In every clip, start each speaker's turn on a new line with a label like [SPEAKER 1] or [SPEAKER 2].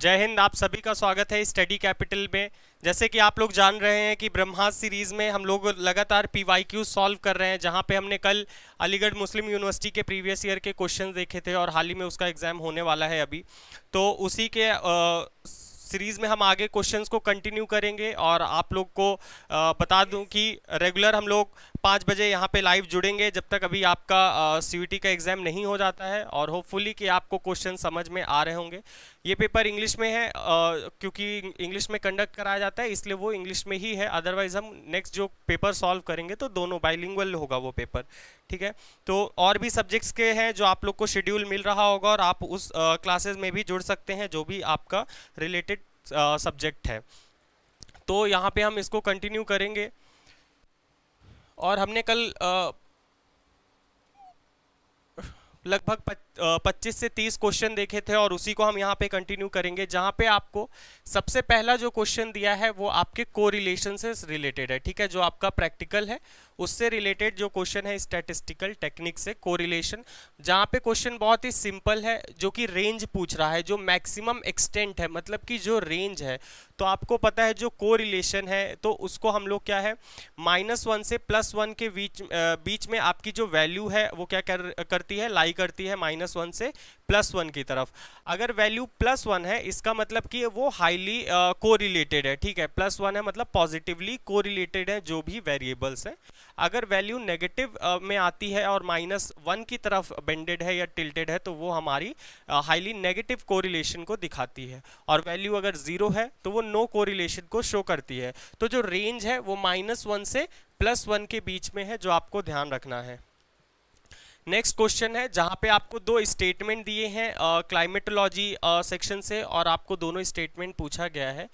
[SPEAKER 1] जय हिंद आप सभी का स्वागत है स्टडी कैपिटल में जैसे कि आप लोग जान रहे हैं कि ब्रह्मास सीरीज़ में हम लोग लगातार पी वाई क्यू सॉल्व कर रहे हैं जहां पे हमने कल अलीगढ़ मुस्लिम यूनिवर्सिटी के प्रीवियस ईयर के क्वेश्चन देखे थे और हाल ही में उसका एग्ज़ाम होने वाला है अभी तो उसी के सीरीज़ में हम आगे क्वेश्चन को कंटिन्यू करेंगे और आप लोग को बता दूँ कि रेगुलर हम लोग पाँच बजे यहाँ पे लाइव जुड़ेंगे जब तक अभी आपका सी का एग्ज़ाम नहीं हो जाता है और होपफुली कि आपको क्वेश्चन समझ में आ रहे होंगे ये पेपर इंग्लिश में है क्योंकि इंग्लिश में कंडक्ट कराया जाता है इसलिए वो इंग्लिश में ही है अदरवाइज़ हम नेक्स्ट जो पेपर सॉल्व करेंगे तो दोनों बाइलिंग होगा वो पेपर ठीक है तो और भी सब्जेक्ट्स के हैं जो आप लोग को शेड्यूल मिल रहा होगा और आप उस क्लासेज में भी जुड़ सकते हैं जो भी आपका रिलेटेड सब्जेक्ट है तो यहाँ पे हम इसको कंटिन्यू करेंगे और हमने कल लगभग 25 से 30 क्वेश्चन देखे थे और उसी को हम यहाँ पे कंटिन्यू करेंगे जहाँ पे आपको सबसे पहला जो क्वेश्चन दिया है वो आपके को से रिलेटेड है ठीक है जो आपका प्रैक्टिकल है उससे रिलेटेड जो क्वेश्चन है स्टैटिस्टिकल टेक्निक से कोरिलेशन जहाँ पे क्वेश्चन बहुत ही सिंपल है जो कि रेंज पूछ रहा है जो मैक्सिमम एक्सटेंट है मतलब कि जो रेंज है तो आपको पता है जो कोरिलेशन है तो उसको हम लोग क्या है माइनस वन से प्लस वन के बीच बीच में आपकी जो वैल्यू है वो क्या कर, करती है लाई करती है माइनस माइनस वन से प्लस वन की तरफ अगर वैल्यू प्लस वन है इसका मतलब कि वो हाईली को कोरिलेटेड है ठीक है प्लस वन है मतलब पॉजिटिवली कोरिलेटेड है जो भी वेरिएबल्स हैं अगर वैल्यू नेगेटिव uh, में आती है और माइनस वन की तरफ बेंडेड है या टिल्टेड है तो वो हमारी हाईली नेगेटिव को को दिखाती है और वैल्यू अगर जीरो है तो वो नो no कोरिलेशन को शो करती है तो जो रेंज है वो माइनस वन से प्लस वन के बीच में है जो आपको ध्यान रखना है नेक्स्ट क्वेश्चन है जहाँ पे आपको दो स्टेटमेंट दिए हैं क्लाइमेटोलॉजी सेक्शन से और आपको दोनों स्टेटमेंट पूछा गया है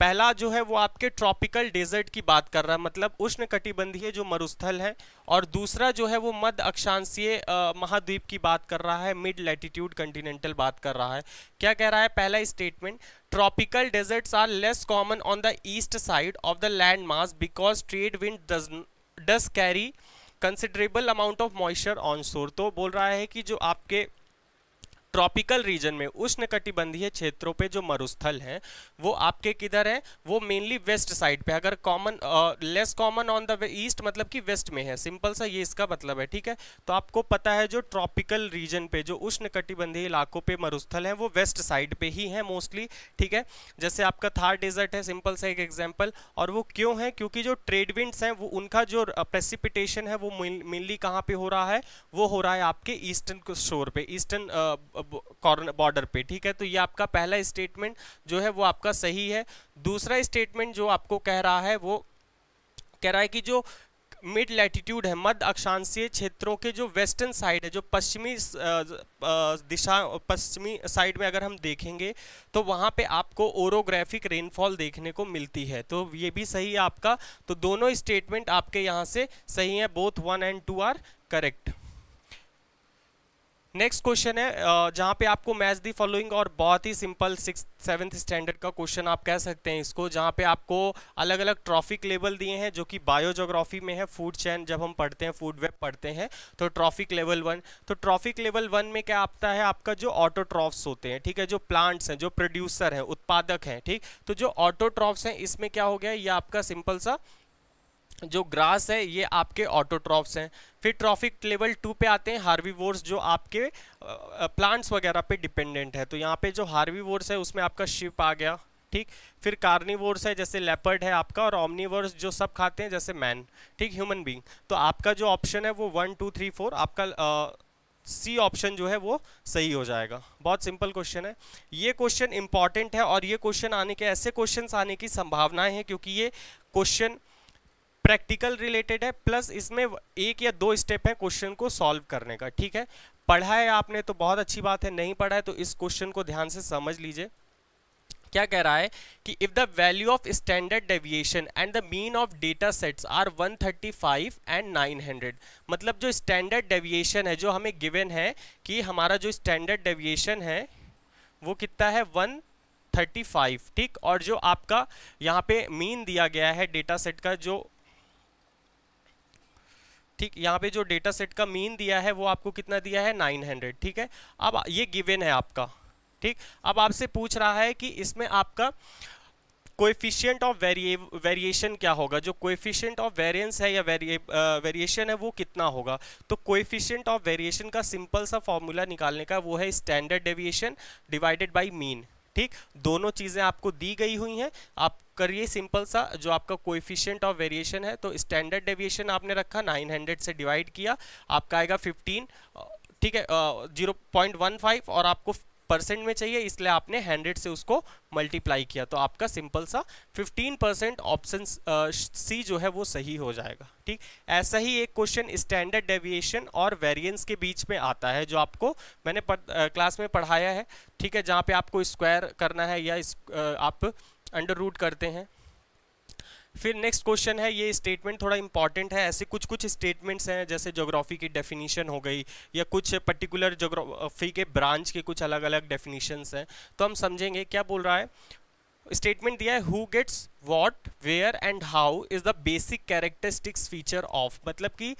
[SPEAKER 1] पहला जो है वो आपके ट्रॉपिकल डेजर्ट की बात कर रहा है मतलब उष्ण कटिबंधीय जो मरुस्थल है और दूसरा जो है वो मध्य अक्षांशीय महाद्वीप की बात कर रहा है मिड लैटिट्यूड कंटिनेंटल बात कर रहा है क्या कह रहा है पहला statement tropical deserts are less common on the east side of the land mass because trade wind does carry considerable amount of moisture on shore तो बोल रहा है कि जो आपके ट्रॉपिकल रीजन में उष्ण कटिबंधीय क्षेत्रों पे जो मरुस्थल हैं वो आपके किधर है वो मेनली वेस्ट साइड पे अगर common less common on the east मतलब कि वेस्ट में है सिंपल सा ये इसका मतलब है ठीक है तो आपको पता है जो ट्रॉपिकल रीजन पे जो उष्ण कटिबंधीय इलाकों पे मरुस्थल हैं वो वेस्ट साइड पे ही हैं मोस्टली ठीक है जैसे आपका थार डेजर्ट है सिंपल सा एक एग्जाम्पल और वो क्यों है क्योंकि जो ट्रेड हैं वो उनका जो प्रेसिपिटेशन है वो मेनली कहाँ पर हो रहा है वो हो रहा है आपके ईस्टर्न शोर पे ईस्टर्न कॉर्नर बॉर्डर पे ठीक है तो ये आपका पहला स्टेटमेंट जो है वो आपका सही है दूसरा स्टेटमेंट जो आपको कह रहा है वो कह रहा है कि जो मिड लैटिट्यूड है मध्य अक्षांशीय क्षेत्रों के जो वेस्टर्न साइड है जो पश्चिमी दिशा पश्चिमी साइड में अगर हम देखेंगे तो वहाँ पे आपको ओरोग्राफिक रेनफॉल देखने को मिलती है तो ये भी सही है आपका तो दोनों स्टेटमेंट आपके यहाँ से सही है both one and two are correct next question है जहाँ पे आपको मैच दी फॉलोइंग और बहुत ही सिंपल सिक्स सेवन्थ स्टैंडर्ड का क्वेश्चन आप कह सकते हैं इसको जहाँ पे आपको अलग अलग ट्रॉफिक लेवल दिए हैं जो कि बायोजोग्राफी में है फूड चैन जब हम पढ़ते हैं फूड वेब पढ़ते हैं तो ट्रॉफिक लेवल वन तो ट्रॉफिक लेवल वन में क्या आता है आपका जो ऑटोट्रॉफ्स होते हैं ठीक है जो प्लांट्स हैं जो प्रोड्यूसर हैं उत्पादक हैं ठीक तो जो ऑटोट्रॉफ्स हैं इसमें क्या हो गया ये आपका सिंपल सा जो ग्रास है ये आपके ऑटोट्रॉफ्स हैं फिर ट्रॉफिक लेवल टू पे आते हैं वोर्स जो आपके प्लांट्स वगैरह पे डिपेंडेंट है तो यहाँ पे जो वोर्स है उसमें आपका शिप आ गया ठीक फिर कार्निवोर्स है जैसे लेपर्ड है आपका और ऑमनीवर्स जो सब खाते हैं जैसे मैन ठीक ह्यूमन बींग तो आपका जो ऑप्शन है वो वन टू थ्री फोर आपका सी ऑप्शन जो है वो सही हो जाएगा बहुत सिंपल क्वेश्चन है ये क्वेश्चन इंपॉर्टेंट है और ये क्वेश्चन आने के ऐसे क्वेश्चन आने की संभावनाएं हैं क्योंकि ये क्वेश्चन प्रैक्टिकल रिलेटेड है प्लस इसमें एक या दो स्टेप है क्वेश्चन को सॉल्व करने का ठीक है पढ़ा है आपने तो बहुत अच्छी बात है नहीं पढ़ा है तो इस क्वेश्चन को ध्यान से समझ लीजिए क्या कह रहा है कि if the value of standard deviation and the mean of data sets are 135 and 900 मतलब जो स्टैंडर्ड डेविएशन है जो हमें गिवन है कि हमारा जो स्टैंडर्ड डेविएशन है वो कितना है 135 ठीक और जो आपका यहाँ पे मीन दिया गया है डेटा सेट का जो ठीक यहाँ पे जो डेटा सेट का मीन दिया है वो आपको कितना दिया है 900 ठीक है अब ये गिवेन है आपका ठीक अब आपसे पूछ रहा है कि इसमें आपका कोएफिशिएंट ऑफ वेरिएशन क्या होगा जो कोएफिशिएंट ऑफ वेरिएंस है या वेरिएशन है वो कितना होगा तो कोएफिशिएंट ऑफ वेरिएशन का सिंपल सा फॉर्मूला निकालने का वो है standard deviation divided by mean ठीक दोनों चीज़ें आपको दी गई हुई हैं आप करिए सिंपल सा जो आपका कोफिशियंट ऑफ वेरिएशन है तो स्टैंडर्ड डेविएशन आपने रखा 900 से डिवाइड किया आपका आएगा 15 ठीक है जीरो पॉइंट वन फाइव और आपको परसेंट में चाहिए इसलिए आपने हंड्रेड से उसको मल्टीप्लाई किया तो आपका सिंपल सा फिफ्टीन परसेंट ऑप्शन सी जो है वो सही हो जाएगा ठीक ऐसा ही एक क्वेश्चन स्टैंडर्ड डेविएशन और वेरिएंस के बीच में आता है जो आपको मैंने आ, क्लास में पढ़ाया है ठीक है जहाँ पे आपको स्क्वायर करना है या इस, आ, आप अंडर रूट करते हैं फिर नेक्स्ट क्वेश्चन है ये स्टेटमेंट थोड़ा इंपॉर्टेंट है ऐसे कुछ कुछ स्टेटमेंट्स हैं जैसे जोग्राफी की डेफिनेशन हो गई या कुछ पर्टिकुलर जोग्राफी के ब्रांच के कुछ अलग अलग डेफिनेशंस हैं तो हम समझेंगे क्या बोल रहा है स्टेटमेंट दिया है who gets what where and how is the basic characteristics feature of मतलब कि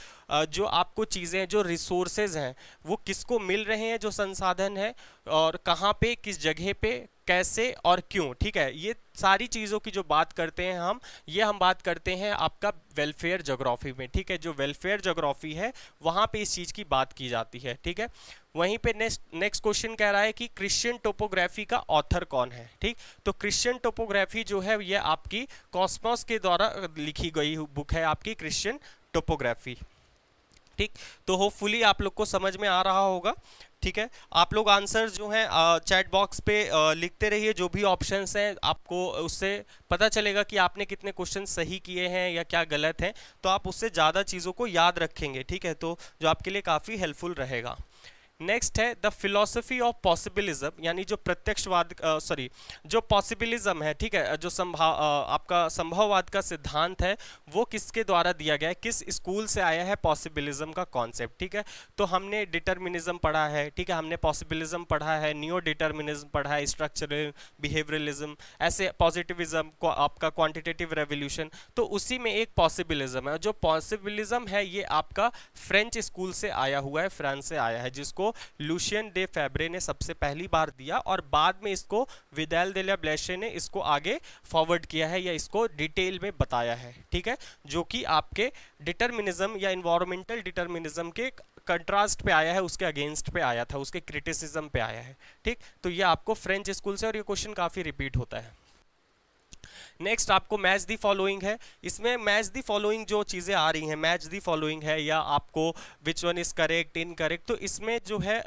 [SPEAKER 1] जो आपको चीज़ें जो रिसोर्सेज हैं वो किसको मिल रहे हैं जो संसाधन है और कहाँ पे किस जगह पे कैसे और क्यों ठीक है ये सारी चीज़ों की जो बात करते हैं हम ये हम बात करते हैं आपका वेलफेयर जोग्राफी में ठीक है जो वेलफेयर जोग्राफी है वहाँ पे इस चीज़ की बात की जाती है ठीक है वहीं पे नेक्स्ट नेक्स्ट क्वेश्चन कह रहा है कि क्रिश्चियन टोपोग्राफी का ऑथर कौन है ठीक तो क्रिश्चियन टोपोग्राफी जो है ये आपकी कॉस्मोस के द्वारा लिखी गई बुक है आपकी क्रिश्चियन टोपोग्राफी ठीक तो होपफुली आप लोग को समझ में आ रहा होगा ठीक है आप लोग आंसर जो हैं चैट बॉक्स पे लिखते रहिए जो भी ऑप्शंस हैं आपको उससे पता चलेगा कि आपने कितने क्वेश्चन सही किए हैं या क्या गलत हैं तो आप उससे ज़्यादा चीज़ों को याद रखेंगे ठीक है तो जो आपके लिए काफ़ी हेल्पफुल रहेगा नेक्स्ट है द फिलोसफी ऑफ पॉसिबिलिज्म यानी जो प्रत्यक्षवाद सॉरी जो पॉसिबिलिज्म है ठीक है जो संभाव आपका संभववाद का सिद्धांत है वो किसके द्वारा दिया गया है किस स्कूल से आया है पॉसिबिलिज्म का कॉन्सेप्ट ठीक है तो हमने डिटर्मिनिज्म पढ़ा है ठीक है हमने पॉसिबिलिज्म पढ़ा है न्यू डिटर्मिनिज्म पढ़ा है स्ट्रक्चरल बिहेवियरलिज्म ऐसे पॉजिटिविज्म आपका क्वान्टिटेटिव रेवोल्यूशन तो उसी में एक पॉसिबिलिज्म है जो पॉसिबिलिज्म है ये आपका फ्रेंच स्कूल से आया हुआ है फ्रांस से आया है जिसको लुशियन डे फैब्रे ने सबसे पहली बार दिया और बाद में इसको विदैल देलिया ब्लैशे ने इसको आगे फॉरवर्ड किया है या इसको डिटेल में बताया है ठीक है जो कि आपके डिटर्मिनिज्म या इन्वायरमेंटल डिटर्मिनिज्म के कंट्रास्ट पे आया है उसके अगेंस्ट पे आया था उसके क्रिटिसिज्म पे आया है ठीक तो ये आपको फ्रेंच स्कूल से और ये क्वेश्चन काफ़ी रिपीट होता है नेक्स्ट आपको मैच दी फॉलोइंग है इसमें मैच दी फॉलोइंग जो चीज़ें आ रही हैं मैच दी फॉलोइंग है या आपको which one is correct incorrect तो इसमें जो है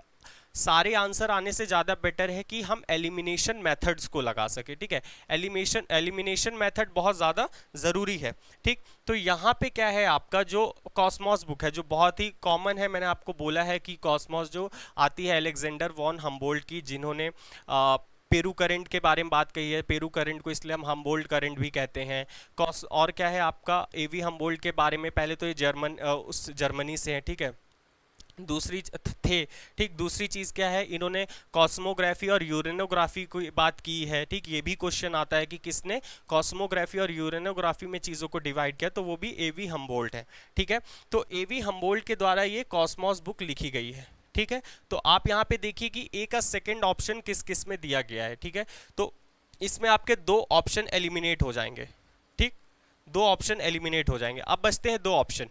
[SPEAKER 1] सारे आंसर आने से ज़्यादा बेटर है कि हम एलिमिनेशन मेथड्स को लगा सके ठीक है एलिमिनेशन एलिमिनेशन मेथड बहुत ज़्यादा ज़रूरी है ठीक तो यहाँ पे क्या है आपका जो कॉस्मॉस बुक है जो बहुत ही कॉमन है मैंने आपको बोला है कि कॉस्मॉस जो आती है एलेक्जेंडर वॉन हम्बोल्ट की जिन्होंने पेरू करंट के बारे में बात कही है पेरू करंट को इसलिए हम हम्बोल्ड करंट भी कहते हैं कॉस और क्या है आपका ए वी हम्बोल्ड के बारे में पहले तो ये जर्मन उस जर्मनी से है ठीक है दूसरी थे ठीक दूसरी चीज़ क्या है इन्होंने कॉस्मोग्राफी और यूरेनोग्राफी की बात की है ठीक ये भी क्वेश्चन आता है कि किसने कॉस्मोग्राफी और यूरेनोग्राफी में चीज़ों को डिवाइड किया तो वो भी ए वी हम्बोल्ट है ठीक है तो ए वी हम्बोल्ट के द्वारा ये कॉस्मोस बुक लिखी गई है ठीक है तो आप यहाँ पे देखिए कि ए का सेकेंड ऑप्शन किस किस में दिया गया है ठीक है तो इसमें आपके दो ऑप्शन एलिमिनेट हो जाएंगे ठीक दो ऑप्शन एलिमिनेट हो जाएंगे अब बचते हैं दो ऑप्शन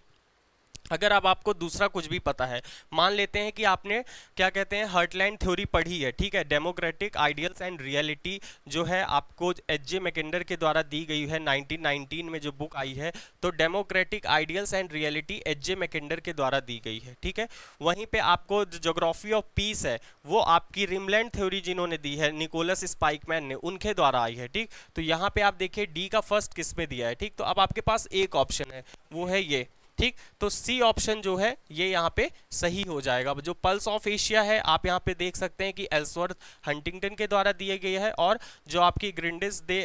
[SPEAKER 1] अगर आप आपको दूसरा कुछ भी पता है मान लेते हैं कि आपने क्या कहते हैं हर्टलैंड थ्योरी पढ़ी है ठीक है डेमोक्रेटिक आइडियल्स एंड रियलिटी जो है आपको एच जे मैकेंडर के द्वारा दी गई है 1919 में जो बुक आई है तो democratic ideals and reality H J Mackinder के द्वारा दी गई है ठीक है वहीं पर आपको जोग्राफी ऑफ पीस है वो आपकी रिमलैंड थ्योरी जिन्होंने दी है निकोलस स्पाइकमैन ने उनके द्वारा आई है ठीक तो यहाँ पर आप देखिए डी का फर्स्ट किस में दिया है ठीक तो अब आपके पास एक ऑप्शन है वो है ये ठीक तो सी ऑप्शन जो है ये यहाँ पे सही हो जाएगा जो पल्स ऑफ एशिया है आप यहाँ पे देख सकते हैं कि एल्सवर्थ हंटिंगटन के द्वारा दिए गए है और जो आपकी ग्रिंडिस दे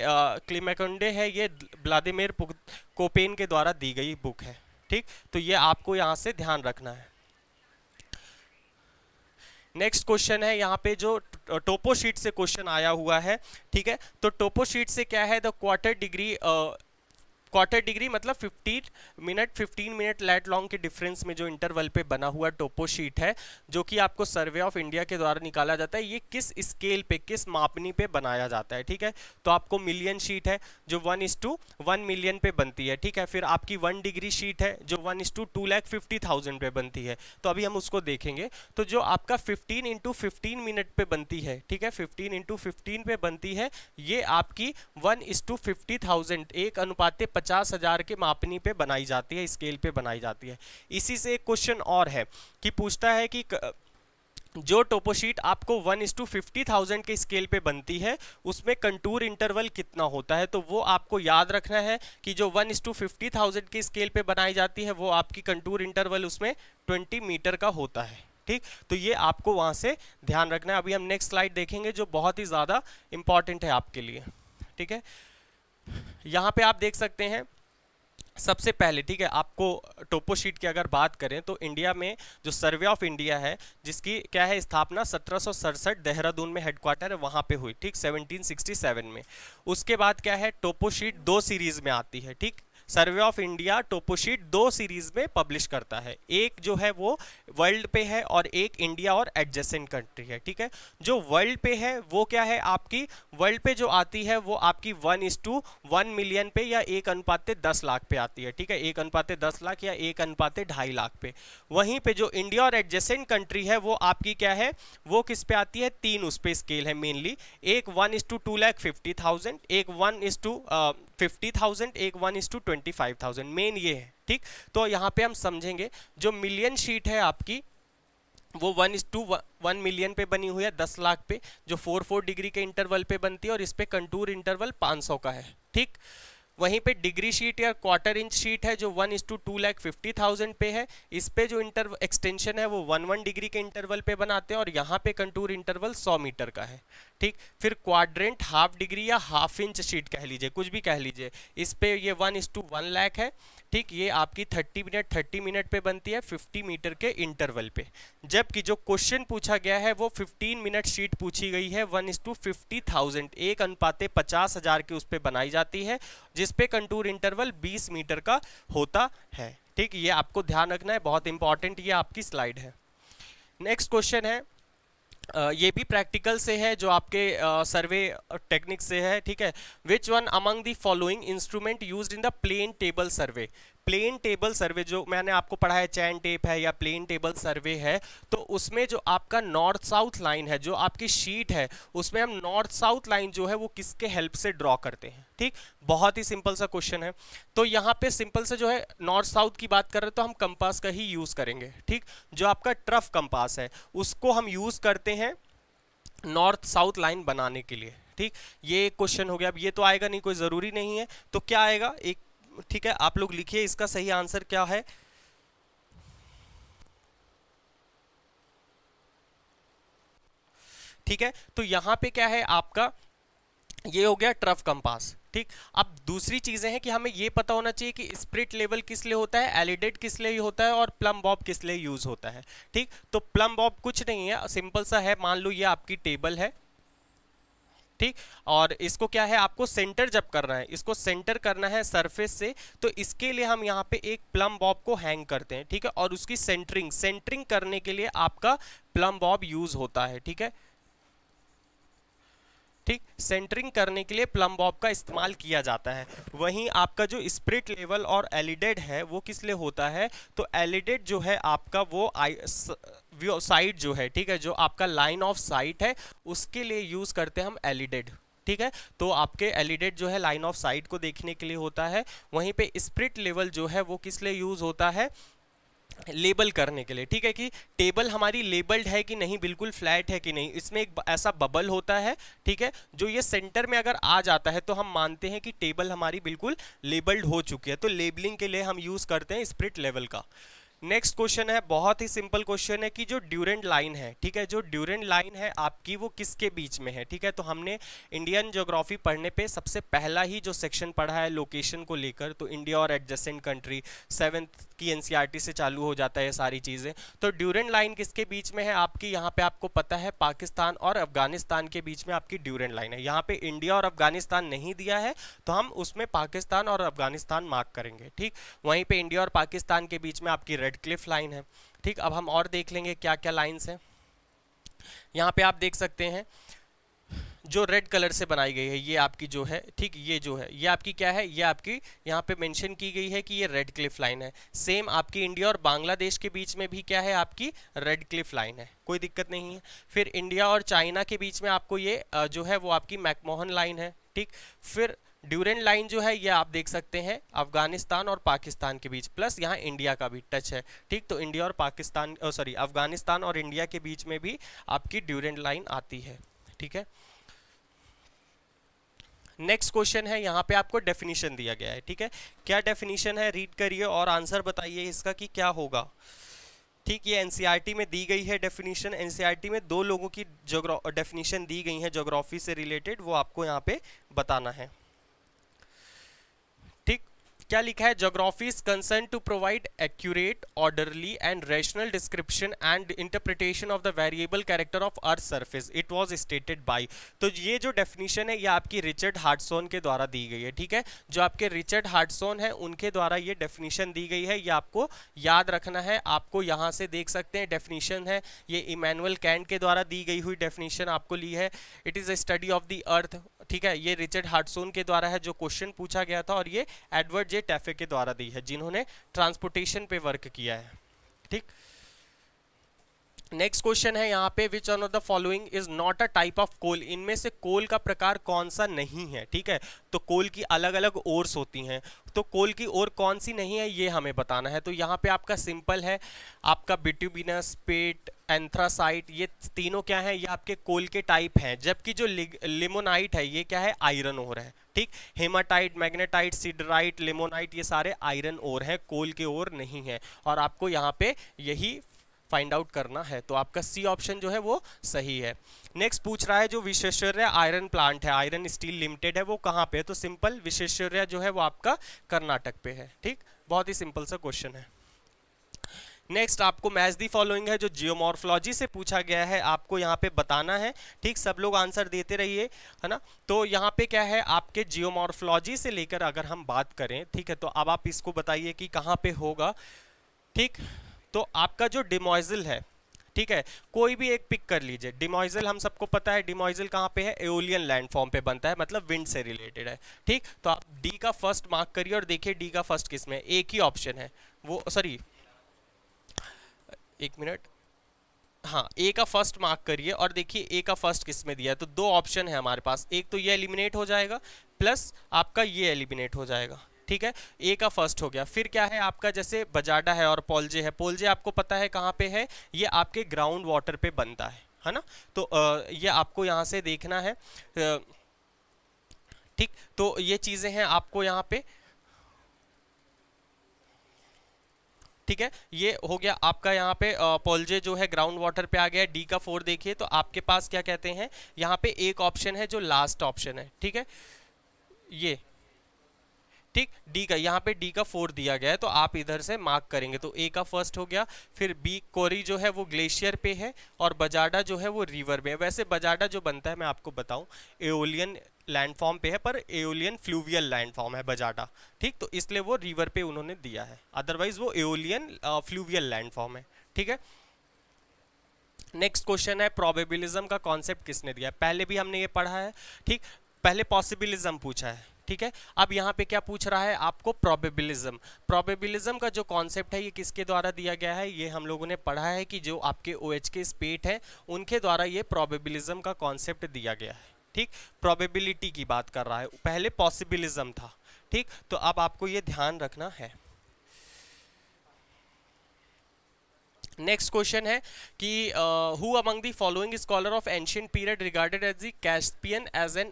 [SPEAKER 1] क्लिमेकंडे है ये व्लादिमिर कोपेन के द्वारा दी गई बुक है ठीक तो ये आपको यहाँ से ध्यान रखना है नेक्स्ट क्वेश्चन है यहाँ पे जो टोपो शीट से क्वेश्चन आया हुआ है ठीक है तो टोपो शीट से क्या है the quarter degree quarter degree मतलब 15 मिनट 15 मिनट लैट लॉन्ग के डिफरेंस में जो इंटरवल पे बना हुआ टोपो शीट है जो कि आपको सर्वे ऑफ इंडिया के द्वारा निकाला जाता है ये किस स्केल पे किस मापनी पे बनाया जाता है ठीक है तो आपको मिलियन शीट है जो one is to one million पे बनती है ठीक है फिर आपकी वन डिग्री शीट है जो one is to two lakh fifty thousand पे बनती है तो अभी हम उसको देखेंगे तो जो आपका फिफ्टीन इंटू फिफ्टीन मिनट पे बनती है ठीक है फिफ्टीन इंटू फिफ्टीन पे बनती है ये आपकी one is to fifty thousand एक अनुपात पचास हज़ार के मापनी पे बनाई जाती है स्केल पे बनाई जाती है इसी से एक क्वेश्चन और है कि पूछता है कि जो टोपोशीट आपको one is to fifty thousand के स्केल पे बनती है उसमें कंटूर इंटरवल कितना होता है तो वो आपको याद रखना है कि जो one is to fifty thousand के स्केल पे बनाई जाती है वो आपकी कंटूर इंटरवल उसमें ट्वेंटी मीटर का होता है ठीक तो ये आपको वहाँ से ध्यान रखना है अभी हम नेक्स्ट स्लाइड देखेंगे जो बहुत ही ज़्यादा इंपॉर्टेंट है आपके लिए ठीक है यहाँ पे आप देख सकते हैं सबसे पहले ठीक है आपको टोपो शीट की अगर बात करें तो इंडिया में जो सर्वे ऑफ इंडिया है जिसकी क्या है स्थापना सत्रह देहरादून में हेडक्वार्टर है वहाँ पे हुई ठीक 1767 में उसके बाद क्या है टोपो शीट दो सीरीज में आती है ठीक सर्वे ऑफ इंडिया टोपोशीट दो सीरीज में पब्लिश करता है एक जो है वो वर्ल्ड पे है और एक इंडिया और एडजेसेंट कंट्री है ठीक है जो वर्ल्ड पे है वो क्या है आपकी वर्ल्ड पे जो आती है वो आपकी one is to one million पे या एक अनुपात दस लाख पे आती है ठीक है एक अनुपाते दस लाख या एक अनुपाते ढाई लाख पे वहीं पे जो इंडिया और एडजेसेंट कंट्री है वो आपकी क्या है वो किस पे आती है तीन उस पर स्केल है मेनली एक one is to two lakh fifty thousand एक one is to fifty thousand एक one is to twenty five thousand main ये है ठीक तो यहाँ पे हम समझेंगे जो मिलियन शीट है आपकी वो one is to one million पे बनी हुई है दस लाख पे जो फोर फोर डिग्री के इंटरवल पे बनती है और इस पे कंटूर इंटरवल पाँच सौ का है ठीक वहीं पे डिग्री शीट या क्वार्टर इंच शीट है जो one is to two lakh fifty thousand पे है इस पे जो इंटर एक्सटेंशन है वो वन वन डिग्री के इंटरवल पे बनाते हैं और यहाँ पे कंटूर इंटरवल सौ मीटर का है ठीक फिर क्वाड्रेंट हाफ डिग्री या हाफ इंच शीट कह लीजिए कुछ भी कह लीजिए इस पे ये one is to one lakh है ठीक ये आपकी 30 मिनट 30 मिनट पे बनती है 50 मीटर के इंटरवल पे जबकि जो क्वेश्चन पूछा गया है वो 15 मिनट शीट पूछी गई है one is to fifty thousand एक अनुपाते पचास हज़ार की उस पर बनाई जाती है जिसपे कंटूर इंटरवल बीस मीटर का होता है ठीक ये आपको ध्यान रखना है बहुत इंपॉर्टेंट ये आपकी स्लाइड है नेक्स्ट क्वेश्चन है ये भी प्रैक्टिकल से है जो आपके सर्वे टेक्निक से है ठीक है which one among the following instrument use in the plane table survey plane table survey जो मैंने आपको पढ़ा है चैन टेप है या प्लेन टेबल सर्वे है तो उसमें जो आपका नॉर्थ साउथ लाइन है जो आपकी शीट है उसमें हम नॉर्थ साउथ लाइन जो है वो किसके हेल्प से ड्रॉ करते हैं ठीक बहुत ही सिंपल सा क्वेश्चन है तो यहाँ पे सिंपल से जो है नॉर्थ साउथ की बात कर रहे हैं तो हम कंपास का ही यूज़ करेंगे ठीक जो आपका ट्रफ कंपास है उसको हम यूज़ करते हैं नॉर्थ साउथ लाइन बनाने के लिए ठीक ये क्वेश्चन हो गया अब ये तो आएगा नहीं कोई ज़रूरी नहीं है तो क्या आएगा एक ठीक है आप लोग लिखिए इसका सही आंसर क्या है ठीक है तो यहां पे क्या है आपका ये हो गया ट्रफ कंपास ठीक अब दूसरी चीज़ें हैं कि हमें ये पता होना चाहिए कि स्प्रिट लेवल किस लिए होता है एलिडेट किस लिए होता है और प्लम बॉब किस लिए यूज़ होता है ठीक तो प्लम बॉब कुछ नहीं है सिंपल सा है मान लो ये आपकी टेबल है ठीक और इसको क्या है आपको सेंटर जब करना है इसको सेंटर करना है सरफेस से तो इसके लिए हम यहाँ पे एक प्लम बॉब को हैंग करते हैं ठीक है और उसकी सेंटरिंग सेंटरिंग करने के लिए आपका प्लम बॉब यूज होता है ठीक है ठीक सेंटरिंग करने के लिए प्लम बॉब का इस्तेमाल किया जाता है वहीं आपका जो स्प्रिट लेवल और एलिडेड है वो किस लिए होता है तो एलिडेड जो है आपका वो आई साइट जो है ठीक है जो आपका लाइन ऑफ साइट है उसके लिए यूज़ करते हैं हम एलिडेड ठीक है तो आपके एलिडेड जो है लाइन ऑफ साइट को देखने के लिए होता है वहीं पे स्प्रिट लेवल जो है वो किस लिए यूज़ होता है लेबल करने के लिए ठीक है कि टेबल हमारी लेबल्ड है कि नहीं बिल्कुल फ्लैट है कि नहीं इसमें एक ऐसा बबल होता है ठीक है जो ये सेंटर में अगर आ जाता है तो हम मानते हैं कि टेबल हमारी बिल्कुल लेबल्ड हो चुकी है तो लेबलिंग के लिए हम यूज़ करते हैं स्प्रिट लेवल का नेक्स्ट क्वेश्चन है बहुत ही सिंपल क्वेश्चन है कि जो ड्यूरेंट लाइन है ठीक है जो ड्यूरेंट लाइन है आपकी वो किसके बीच में है ठीक है तो हमने इंडियन ज्योग्राफी पढ़ने पे सबसे पहला ही जो सेक्शन पढ़ा है लोकेशन को लेकर तो इंडिया और एडजस्टेंट कंट्री सेवन्थ की एनसीईआरटी e से चालू हो जाता है सारी चीज़ें तो ड्यूरेंट लाइन किसके बीच में है आपकी यहाँ पर आपको पता है पाकिस्तान और अफगानिस्तान के बीच में आपकी ड्यूरेंट लाइन है यहाँ पर इंडिया और अफगानिस्तान नहीं दिया है तो हम उसमें पाकिस्तान और अफगानिस्तान मार्क करेंगे ठीक वहीं पर इंडिया और पाकिस्तान के बीच में आपकी रेड रेडक्लिफ लाइन है ठीक अब हम और देख लेंगे क्या क्या लाइन्स हैं यहाँ पे आप देख सकते हैं जो रेड कलर से बनाई गई है ये आपकी जो है ठीक ये जो है ये आपकी क्या है ये आपकी यहाँ पे मेंशन की गई है कि ये रेड क्लिफ लाइन है सेम आपकी इंडिया और बांग्लादेश के बीच में भी क्या है आपकी रेड क्लिफ लाइन है कोई दिक्कत नहीं है फिर इंडिया और चाइना के बीच में आपको ये जो है वो आपकी मैकमोहन लाइन है ठीक फिर ड्यूरेंट लाइन जो है ये आप देख सकते हैं अफगानिस्तान और पाकिस्तान के बीच प्लस यहाँ इंडिया का भी टच है ठीक तो इंडिया और पाकिस्तान सॉरी अफगानिस्तान और इंडिया के बीच में भी आपकी ड्यूरेंट लाइन आती है ठीक है नेक्स्ट क्वेश्चन है यहाँ पे आपको डेफिनेशन दिया गया है ठीक है क्या डेफिनेशन है रीड करिए और आंसर बताइए इसका कि क्या होगा ठीक ये एनसीईआरटी e में दी गई है डेफिनेशन एनसीईआरटी e में दो लोगों की डेफिनेशन दी गई है जोग्राफी से रिलेटेड वो आपको यहाँ पे बताना है क्या लिखा है geography is concern to provide accurate orderly and rational description and interpretation of the variable character of earth surface it was stated by तो ये जो डेफिनेशन है ये आपकी रिचर्ड हार्टसोन के द्वारा दी गई है ठीक है जो आपके रिचर्ड हार्टसोन है उनके द्वारा ये डेफिनेशन दी गई है ये आपको याद रखना है आपको यहाँ से देख सकते हैं डेफिनेशन है ये इमैनुअल कैंट के द्वारा दी गई हुई डेफिनेशन आपको ली है it is a study of the earth ठीक है ये रिचर्ड हार्टसोन के द्वारा है जो क्वेश्चन पूछा गया था और ये एडवर्ड जे टैफे के द्वारा दी है जिन्होंने ट्रांसपोर्टेशन पे वर्क किया है ठीक नेक्स्ट क्वेश्चन है यहाँ पे which one of the following is not a type of coal इनमें से कोल का प्रकार कौन सा नहीं है ठीक है तो कोल की अलग अलग ओर्स होती हैं तो कोल की ओर कौन सी नहीं है ये हमें बताना है तो यहाँ पे आपका सिंपल है आपका बिट्यूबिनस पेट एंथ्रासाइट ये तीनों क्या है ये आपके कोल के टाइप हैं जबकि जो लिमोनाइट है ये क्या है आयरन ओर है ठीक हेमाटाइट मैग्नेटाइट सिडराइट लिमोनाइट ये सारे आयरन ओर हैं कोल के ओर नहीं है और आपको यहाँ पे यही फाइंड आउट करना है तो आपका सी ऑप्शन जो है वो सही है नेक्स्ट पूछ रहा है जो विशेषर्य आयरन प्लांट है आयरन स्टील लिमिटेड है वो कहाँ पे है तो सिंपल विशेषर्य जो है वो आपका कर्नाटक पे है ठीक बहुत ही सिंपल सा क्वेश्चन है नेक्स्ट आपको मैच दी फॉलोइंग है जो जियोमॉर्फोलॉजी से पूछा गया है आपको यहाँ पे बताना है ठीक सब लोग आंसर देते रहिए है ना तो यहाँ पे क्या है आपके जियोमॉर्फोलॉजी से लेकर अगर हम बात करें ठीक है तो अब आप इसको बताइए कि कहाँ पे होगा ठीक तो आपका जो डिमोइजल है ठीक है कोई भी एक पिक कर लीजिए डिमोइजल हम सबको पता है डिमोइजल कहाँ पे है एओलियन लैंडफॉर्म पे बनता है मतलब विंड से रिलेटेड है ठीक तो आप डी का फर्स्ट मार्क करिए और देखिए डी का फर्स्ट किस में एक ही ऑप्शन है वो सॉरी एक मिनट हाँ ए का फर्स्ट मार्क करिए और देखिए ए का फर्स्ट किस में दिया है तो दो ऑप्शन है हमारे पास एक तो ये एलिमिनेट हो जाएगा प्लस आपका ये एलिमिनेट हो जाएगा ठीक है ए का फर्स्ट हो गया फिर क्या है आपका जैसे बजाडा है और पोलजे है पोलजे आपको पता है कहाँ पे है ये आपके ग्राउंड वाटर पे बनता है है ना तो ये आपको यहाँ से देखना है ठीक तो ये चीज़ें हैं आपको यहाँ पे ठीक है ये हो गया आपका यहाँ पे पोल्जे जो है ग्राउंड वाटर पे आ गया डी का फोर देखिए तो आपके पास क्या कहते हैं यहाँ पे एक ऑप्शन है जो लास्ट ऑप्शन है ठीक है ये ठीक डी का यहाँ पे डी का फोर दिया गया है तो आप इधर से मार्क करेंगे तो ए का फर्स्ट हो गया फिर बी कोरी जो है वो ग्लेशियर पे है और बजाडा जो है वो रिवर में है वैसे बजाडा जो बनता है मैं आपको बताऊं एओलियन लैंडफॉर्म पे है पर एओलियन फ्लूवियल लैंडफॉर्म है बजाटा ठीक तो इसलिए वो रिवर पे उन्होंने दिया है अदरवाइज वो एओलियन फ्लूवियल लैंडफॉर्म है ठीक है नेक्स्ट क्वेश्चन है प्रोबेबिलिज्म का कॉन्सेप्ट किसने दिया पहले भी हमने ये पढ़ा है ठीक पहले पॉसिबिलिज्म पूछा है ठीक है अब यहाँ पे क्या पूछ रहा है आपको प्रोबेबिलिज्म प्रोबेबिलिज्म का जो कॉन्सेप्ट है ये किसके द्वारा दिया गया है ये हम लोगों ने पढ़ा है कि जो आपके ओ एच के स्पेट हैं उनके द्वारा ये प्रोबेबिलिज्म का कॉन्सेप्ट दिया गया है ठीक प्रोबेबिलिटी की बात कर रहा है पहले पॉसिबिलिज्म था ठीक तो अब आपको ये ध्यान रखना है नेक्स्ट क्वेश्चन है कि who among the following scholar of ancient period regarded as the Caspian as an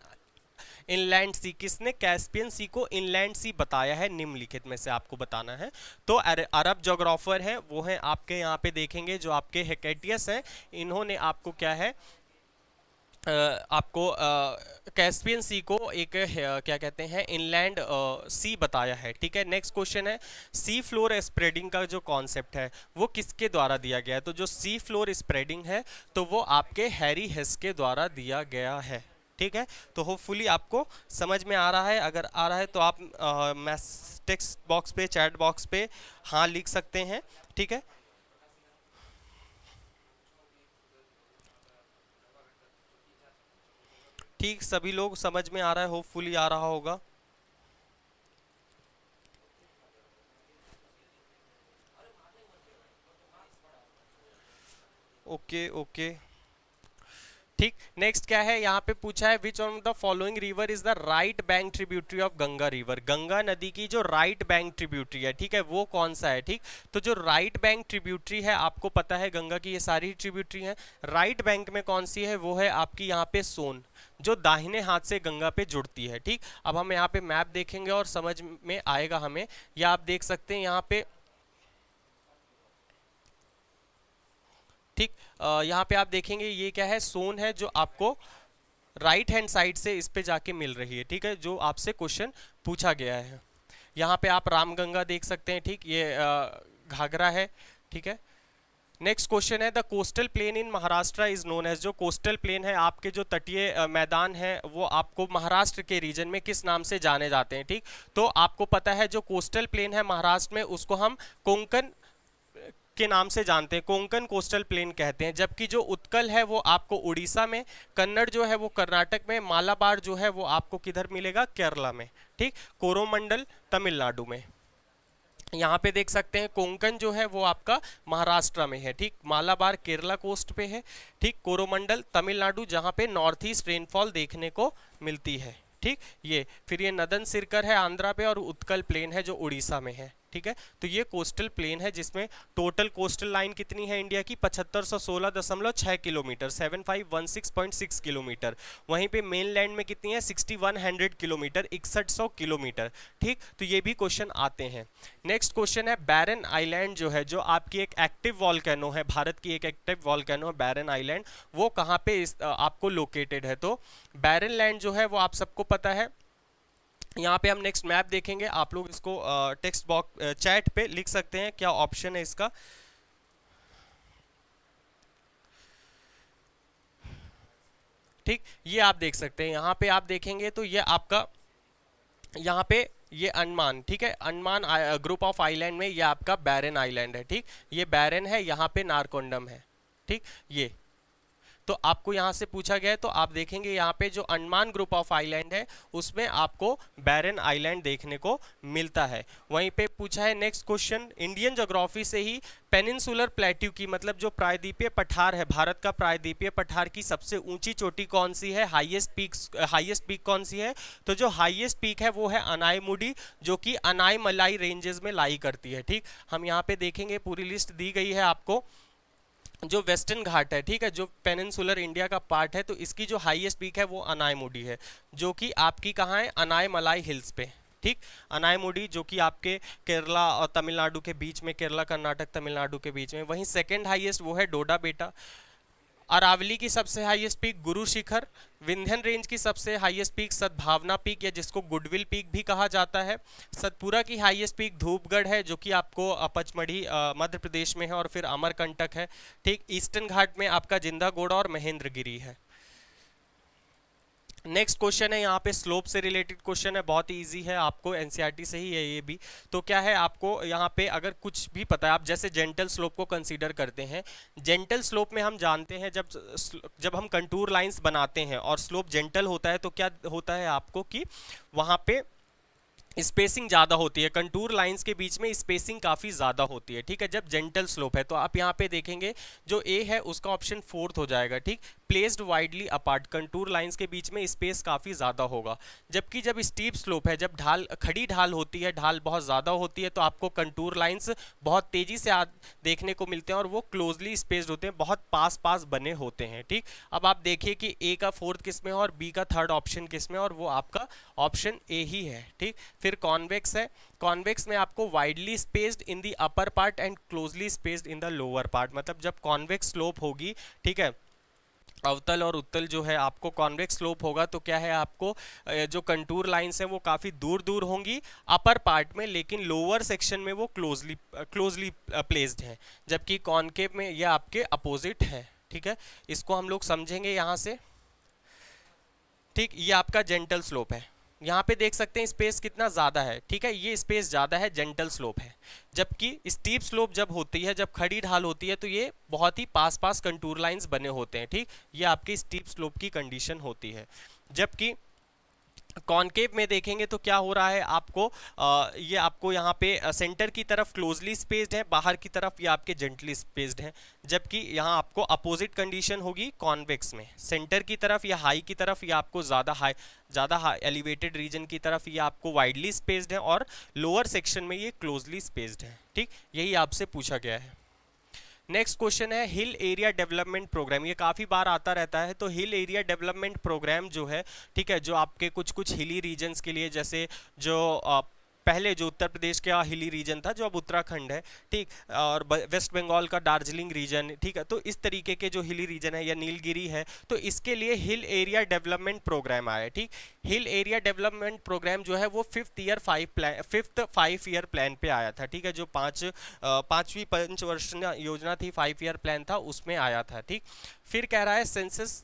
[SPEAKER 1] inland sea किसने कैस्पियन सी को इनलैंड सी बताया है निम्नलिखित में से आपको बताना है तो अरब जोग्राफर है वो है आपके यहाँ पे देखेंगे जो आपके हेकेटियस हैं इन्होंने आपको क्या है आपको कैस्पियन सी को एक क्या कहते हैं इनलैंड सी बताया है ठीक है नेक्स्ट क्वेश्चन है सी फ्लोर स्प्रेडिंग का जो कॉन्सेप्ट है वो किसके द्वारा दिया गया है तो जो सी फ्लोर स्प्रेडिंग है तो वो आपके हैरी हेस के द्वारा दिया गया है ठीक है तो होपफुली आपको समझ में आ रहा है अगर आ रहा है तो आप टेक्स्ट बॉक्स पे चैट बॉक्स पे हाँ लिख सकते हैं ठीक है ठीक सभी लोग समझ में आ रहा है होपफुली आ रहा होगा ओके ओके ठीक नेक्स्ट क्या है यहाँ पे पूछा है which one the following river is the right bank tributary of Ganga river Ganga नदी की जो राइट बैंक ट्रिब्यूटरी है ठीक है वो कौन सा है ठीक तो जो राइट बैंक ट्रिब्यूटरी है आपको पता है गंगा की ये सारी ट्रिब्यूटरी है राइट right बैंक में कौन सी है वो है आपकी यहाँ पे सोन जो दाहिने हाथ से गंगा पे जुड़ती है ठीक अब हम यहाँ पे मैप देखेंगे और समझ में आएगा हमें या आप देख सकते हैं यहाँ पे ठीक यहाँ पे आप देखेंगे ये क्या है सोन है जो आपको राइट हैंड साइड से इस पे जाके मिल रही है ठीक है जो आपसे क्वेश्चन पूछा गया है यहाँ पे आप रामगंगा देख सकते हैं ठीक ये घाघरा है ठीक है नेक्स्ट क्वेश्चन है the coastal plain in Maharashtra is known as जो कोस्टल प्लेन है आपके जो तटीय मैदान है वो आपको महाराष्ट्र के रीजन में किस नाम से जाने जाते हैं ठीक तो आपको पता है जो कोस्टल प्लेन है महाराष्ट्र में उसको हम कोंकण के नाम से जानते हैं कोंकण कोस्टल प्लेन कहते हैं जबकि जो उत्कल है वो आपको उड़ीसा में कन्नड़ जो है वो कर्नाटक में मालाबार जो है वो आपको किधर मिलेगा केरला में ठीक कोरोमंडल तमिलनाडु में यहाँ पे देख सकते हैं कोंकण जो है वो आपका महाराष्ट्र में है ठीक मालाबार केरला कोस्ट पे है ठीक कोरोमंडल तमिलनाडु जहाँ पे नॉर्थ ईस्ट रेनफॉल देखने को मिलती है ठीक ये फिर ये नदन सिरकर है आंध्रा पे और उत्कल प्लेन है जो उड़ीसा में है ठीक है तो ये कोस्टल प्लेन है जिसमें टोटल कोस्टल लाइन कितनी है इंडिया की पचहत्तर सौ सोलह दशमलव छः kilometre seven five one six point six kilometre वहीं पे मेन लैंड में कितनी है सिक्सटी वन हंड्रेड किलोमीटर इकसठ सौ किलोमीटर ठीक तो ये भी क्वेश्चन आते हैं नेक्स्ट क्वेश्चन है बैरन आइलैंड जो है जो आपकी एक एक्टिव वॉलकैनो है भारत की एक एक्टिव वॉलकैनो है बैरन आइलैंड वो कहाँ पे इस, आपको लोकेटेड है तो बैरन लैंड जो है वो आप सबको पता है यहाँ पे हम नेक्स्ट मैप देखेंगे आप लोग इसको टेक्स्ट बॉक्स चैट पे लिख सकते हैं क्या ऑप्शन है इसका ठीक ये आप देख सकते हैं यहाँ पे आप देखेंगे तो ये आपका यहाँ पे ये अंडमान ठीक है अंडमान ग्रुप ऑफ आइलैंड में ये आपका बैरन आइलैंड है ठीक ये बैरन है यहाँ पे नारकोंडम है ठीक ये तो आपको यहाँ से पूछा गया है तो आप देखेंगे यहाँ पे जो अंडमान ग्रुप ऑफ आइलैंड है उसमें आपको बैरन आइलैंड देखने को मिलता है वहीं पे पूछा है नेक्स्ट क्वेश्चन इंडियन जोग्राफी से ही पेनिनसुलर प्लेट्यू की मतलब जो प्रायद्वीपीय पठार है भारत का प्रायद्वीपीय पठार की सबसे ऊंची चोटी कौन सी है हाईएस्ट पीक हाईएस्ट पीक कौन सी है तो जो हाईएस्ट पीक है वो है अनाईमुडी जो कि अनायमलाई मलाई रेंजेस में लाई करती है ठीक हम यहाँ पे देखेंगे पूरी लिस्ट दी गई है आपको जो वेस्टर्न घाट है ठीक है जो पेनिनसुलर इंडिया का पार्ट है तो इसकी जो हाईएस्ट पीक है वो अनायमुडी है जो कि आपकी कहाँ है अनाय मलाई हिल्स पे ठीक अनायमुडी जो कि आपके केरला और तमिलनाडु के बीच में केरला कर्नाटक तमिलनाडु के बीच में वहीं सेकेंड हाइएस्ट वो है डोडा बेटा अरावली की सबसे हाईएस्ट पीक गुरु शिखर विंध्यन रेंज की सबसे हाईएस्ट पीक सद्भावना पीक या जिसको गुडविल पीक भी कहा जाता है सतपुरा की हाईएस्ट पीक धूपगढ़ है जो कि आपको पचमढ़ी मध्य प्रदेश में है और फिर अमरकंटक है ठीक ईस्टर्न घाट में आपका जिंदा गोड़ा और महेंद्रगिरी है नेक्स्ट क्वेश्चन है यहाँ पे स्लोप से रिलेटेड क्वेश्चन है बहुत ही ईजी है आपको एनसीईआरटी e से ही है ये भी तो क्या है आपको यहाँ पे अगर कुछ भी पता है आप जैसे जेंटल स्लोप को कंसीडर करते हैं जेंटल स्लोप में हम जानते हैं जब जब हम कंटूर लाइंस बनाते हैं और स्लोप जेंटल होता है तो क्या होता है आपको कि वहाँ पे स्पेसिंग ज़्यादा होती है कंटूर लाइंस के बीच में स्पेसिंग काफ़ी ज़्यादा होती है ठीक है जब जेंटल स्लोप है तो आप यहाँ पे देखेंगे जो ए है उसका ऑप्शन फोर्थ हो जाएगा ठीक placed widely apart contour lines के बीच में स्पेस काफ़ी ज़्यादा होगा जबकि जब स्टीप स्लोप है जब ढाल खड़ी ढाल होती है ढाल बहुत ज़्यादा होती है तो आपको कंटूर लाइंस बहुत तेज़ी से आ, देखने को मिलते हैं और वो क्लोजली स्पेस्ड होते हैं बहुत पास पास बने होते हैं ठीक अब आप देखिए कि ए का फोर्थ किस में और बी का थर्ड ऑप्शन किस में और वो आपका ऑप्शन ए ही है ठीक फिर कॉन्वेक्स है कॉन्वेक्स में आपको widely spaced in the upper part and closely spaced in the lower part मतलब जब कॉन्वेक्स स्लोप होगी ठीक है अवतल और उत्तल जो है आपको कॉन्वेक्स स्लोप होगा तो क्या है आपको जो कंटूर लाइंस हैं वो काफ़ी दूर दूर होंगी अपर पार्ट में लेकिन लोअर सेक्शन में वो क्लोजली क्लोजली प्लेस्ड हैं जबकि कॉनकेव में ये आपके अपोजिट है ठीक है इसको हम लोग समझेंगे यहाँ से ठीक ये आपका जेंटल स्लोप है यहाँ पे देख सकते हैं स्पेस कितना ज़्यादा है ठीक है ये स्पेस ज़्यादा है जेंटल स्लोप है जबकि स्टीप स्लोप जब होती है जब खड़ी ढाल होती है तो ये बहुत ही पास पास कंटूर लाइंस बने होते हैं ठीक ये आपकी स्टीप स्लोप की कंडीशन होती है जबकि कॉनकेव में देखेंगे तो क्या हो रहा है आपको आ, ये आपको यहाँ पे सेंटर की तरफ क्लोजली स्पेस्ड है बाहर की तरफ ये आपके जेंटली स्पेस्ड हैं जबकि यहाँ आपको अपोजिट कंडीशन होगी कॉन्वेक्स में सेंटर की तरफ या हाई की तरफ या आपको ज़्यादा हाई ज़्यादा एलिवेटेड रीजन की तरफ ये आपको वाइडली स्पेस्ड है और लोअर सेक्शन में ये क्लोजली स्पेस्ड है ठीक यही आपसे पूछा गया है नेक्स्ट क्वेश्चन है हिल एरिया डेवलपमेंट प्रोग्राम ये काफ़ी बार आता रहता है तो हिल एरिया डेवलपमेंट प्रोग्राम जो है ठीक है जो आपके कुछ कुछ हिली रीजन्स के लिए जैसे जो पहले जो उत्तर प्रदेश का हिली रीजन था जो अब उत्तराखंड है ठीक और वेस्ट बंगाल का दार्जिलिंग रीजन ठीक है तो इस तरीके के जो हिली रीजन है या नीलगिरी है तो इसके लिए हिल एरिया डेवलपमेंट प्रोग्राम आया ठीक हिल एरिया डेवलपमेंट प्रोग्राम जो है वो fifth year five plan fifth five year plan पे आया था ठीक है जो पाँच पाँचवीं पंचवर्षीय योजना थी फाइव ईयर प्लान था उसमें आया था ठीक फिर कह रहा है सेंसस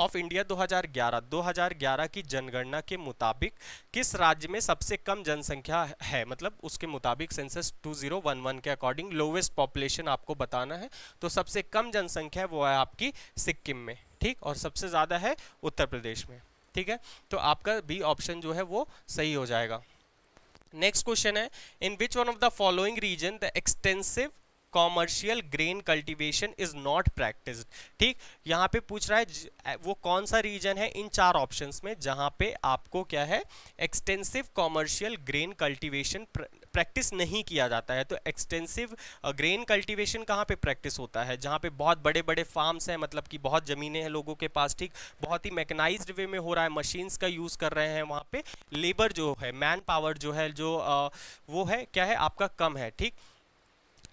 [SPEAKER 1] ऑफ इंडिया 2011 2011 की जनगणना के मुताबिक किस राज्य में सबसे कम जनसंख्या है मतलब उसके मुताबिक सेंसस 2011 के अकॉर्डिंग लोवेस्ट पॉपुलेशन आपको बताना है तो सबसे कम जनसंख्या वो है आपकी सिक्किम में ठीक और सबसे ज़्यादा है उत्तर प्रदेश में ठीक है तो आपका बी ऑप्शन जो है वो सही हो जाएगा नेक्स्ट क्वेश्चन है in which one of the following region the extensive commercial grain cultivation is not practice ठीक यहाँ पे पूछ रहा है वो कौन सा रीजन है इन चार ऑप्शंस में जहाँ पे आपको क्या है extensive commercial grain cultivation practice नहीं किया जाता है तो एक्सटेंसिव ग्रेन कल्टीवेशन कहाँ पे प्रैक्टिस होता है जहाँ पे बहुत बड़े बड़े फार्म्स हैं मतलब कि बहुत ज़मीनें हैं लोगों के पास ठीक बहुत ही मैकेनाइज वे में हो रहा है मशीन्स का यूज़ कर रहे हैं वहाँ पे लेबर जो है मैन पावर जो है जो आ, वो है क्या है आपका कम है ठीक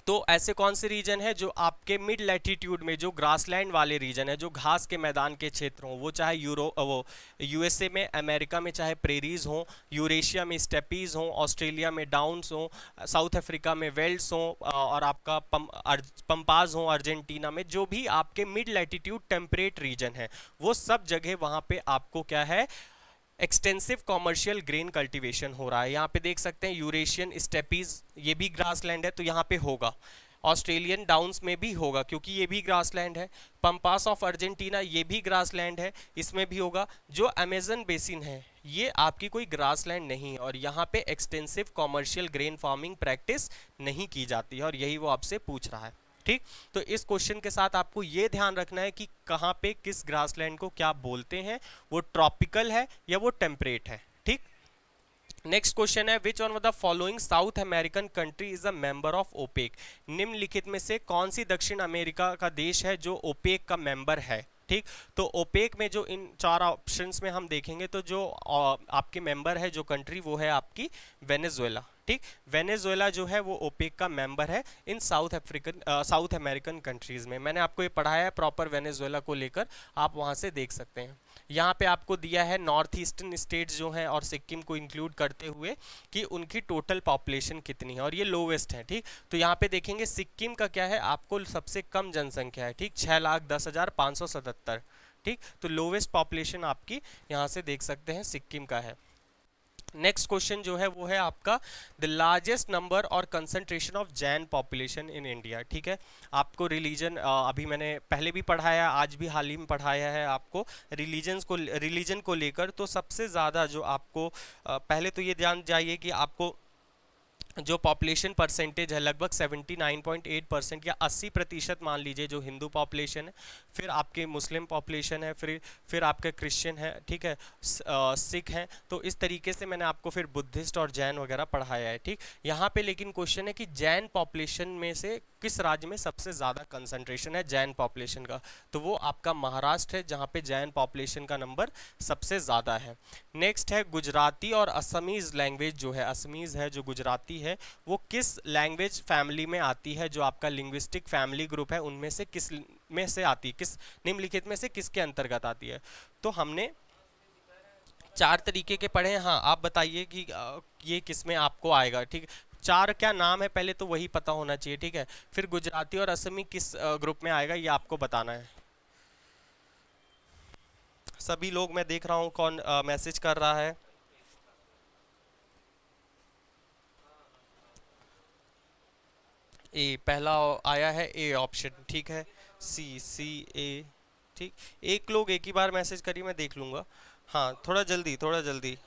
[SPEAKER 1] तो ऐसे कौन से रीजन है जो आपके मिड लैटीट्यूड में जो ग्रासलैंड वाले रीजन है जो घास के मैदान के क्षेत्र हों वो चाहे यूरो वो यूएसए में अमेरिका में चाहे प्रेरीज हों यूरेशिया में स्टेपीज हों ऑस्ट्रेलिया में डाउन्स हों साउथ अफ्रीका में वेल्ड्स हों और आपका पम, पंपाज हों अर्जेंटीना में जो भी आपके मिड लैटीट्यूड टेम्परेट रीजन है वो सब जगह वहाँ पर आपको क्या है एक्सटेंसिव कॉमर्शियल ग्रेन कल्टिवेशन हो रहा है यहाँ पे देख सकते हैं यूरेशियन स्टेपीज ये भी ग्रासलैंड है तो यहाँ पे होगा ऑस्ट्रेलियन डाउन्स में भी होगा क्योंकि ये भी ग्रासलैंड है पम्पास ऑफ अर्जेंटीना ये भी ग्रासलैंड है इसमें भी होगा जो अमेजन बेसिन है ये आपकी कोई ग्रासलैंड नहीं है और यहाँ पे extensive commercial grain farming practice नहीं की जाती है और यही वो आपसे पूछ रहा है ठीक तो इस क्वेश्चन के साथ आपको ये ध्यान रखना है कि कहाँ पे किस ग्रासलैंड को क्या बोलते हैं वो ट्रॉपिकल है या वो टेम्परेट है ठीक नेक्स्ट क्वेश्चन है which one of the following South American country is a member of OPEC निम्नलिखित में से कौन सी दक्षिण अमेरिका का देश है जो ओपेक का मेंबर है ठीक तो ओपेक में जो इन चार ऑप्शंस में हम देखेंगे तो जो आपके मेंबर है जो कंट्री वो है आपकी वेनेजुएला ठीक वेनेजुएला जो है वो ओपेक का मेंबर है in South African South American countries में मैंने आपको ये पढ़ाया है प्रॉपर वेनेजुएला को लेकर आप वहाँ से देख सकते हैं यहाँ पे आपको दिया है नॉर्थ ईस्टर्न स्टेट्स जो हैं और सिक्किम को इंक्लूड करते हुए कि उनकी टोटल पॉपुलेशन कितनी है और ये लोवेस्ट है ठीक तो यहाँ पे देखेंगे सिक्किम का क्या है आपको सबसे कम जनसंख्या है ठीक छः लाख दस हज़ार पाँच सौ सतहत्तर ठीक तो लोवेस्ट पॉपुलेशन आपकी यहाँ से देख सकते हैं सिक्किम का है नेक्स्ट क्वेश्चन जो है वो है आपका द लार्जेस्ट नंबर और concentration of Jain population in India ठीक है आपको रिलीजन अभी मैंने पहले भी पढ़ाया आज भी हाल ही में पढ़ाया है आपको रिलीजन्स को रिलीजन को लेकर तो सबसे ज़्यादा जो आपको पहले तो ये ध्यान जाइए कि आपको जो पॉपुलेशन परसेंटेज है लगभग 79.8 परसेंट या 80 प्रतिशत मान लीजिए जो हिंदू पॉपुलेशन है फिर आपके मुस्लिम पॉपुलेशन है फिर फिर आपके क्रिश्चियन है ठीक है सिख हैं तो इस तरीके से मैंने आपको फिर बुद्धिस्ट और जैन वगैरह पढ़ाया है ठीक यहाँ पे लेकिन क्वेश्चन है कि जैन पॉपुलेशन में से किस राज्य में सबसे ज़्यादा कंसनट्रेशन है जैन पॉपुलेशन का तो वो आपका महाराष्ट्र है जहाँ पर जैन पॉपुलेशन का नंबर सबसे ज़्यादा है नेक्स्ट है गुजराती और असमीज़ लैंग्वेज जो है असमीज़ है जो गुजराती है है वो किस लैंग्वेज फैमिली में आती है जो आपका लिंग्विस्टिक फैमिली ग्रुप है उनमें से किस में से आती है किस निम्नलिखित में से किसके अंतर्गत आती है तो हमने चार तरीके के पढ़े हैं हाँ आप बताइए कि ये किस में आपको आएगा ठीक चार क्या नाम है पहले तो वही पता होना चाहिए ठीक है फिर गुजराती और असमी किस ग्रुप में आएगा ये आपको बताना है सभी लोग मैं देख रहा हूँ कौन मैसेज कर रहा है ए पहला आया है ए ऑप्शन ठीक है सी सी ए ठीक एक लोग एक ही बार मैसेज करिए मैं देख लूँगा हाँ थोड़ा जल्दी थोड़ा जल्दी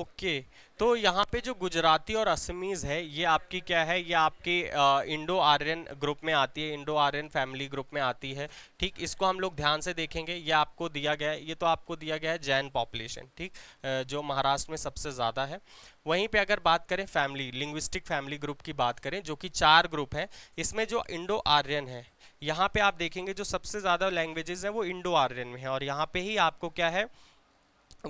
[SPEAKER 1] ओके तो यहाँ पे जो गुजराती और असमीज़ है ये आपकी क्या है ये आपके इंडो आर्यन ग्रुप में आती है इंडो आर्यन फैमिली ग्रुप में आती है ठीक इसको हम लोग ध्यान से देखेंगे ये आपको दिया गया है ये तो आपको दिया गया है जैन पॉपुलेशन ठीक जो महाराष्ट्र में सबसे ज़्यादा है वहीं पे अगर बात करें फैमिली लिंग्विस्टिक फैमिली ग्रुप की बात करें जो कि चार ग्रुप हैं इसमें जो इंडो आर्यन है यहाँ पर आप देखेंगे जो सबसे ज़्यादा लैंग्वेजेज हैं वो इंडो आर्यन में है और यहाँ पर ही आपको क्या है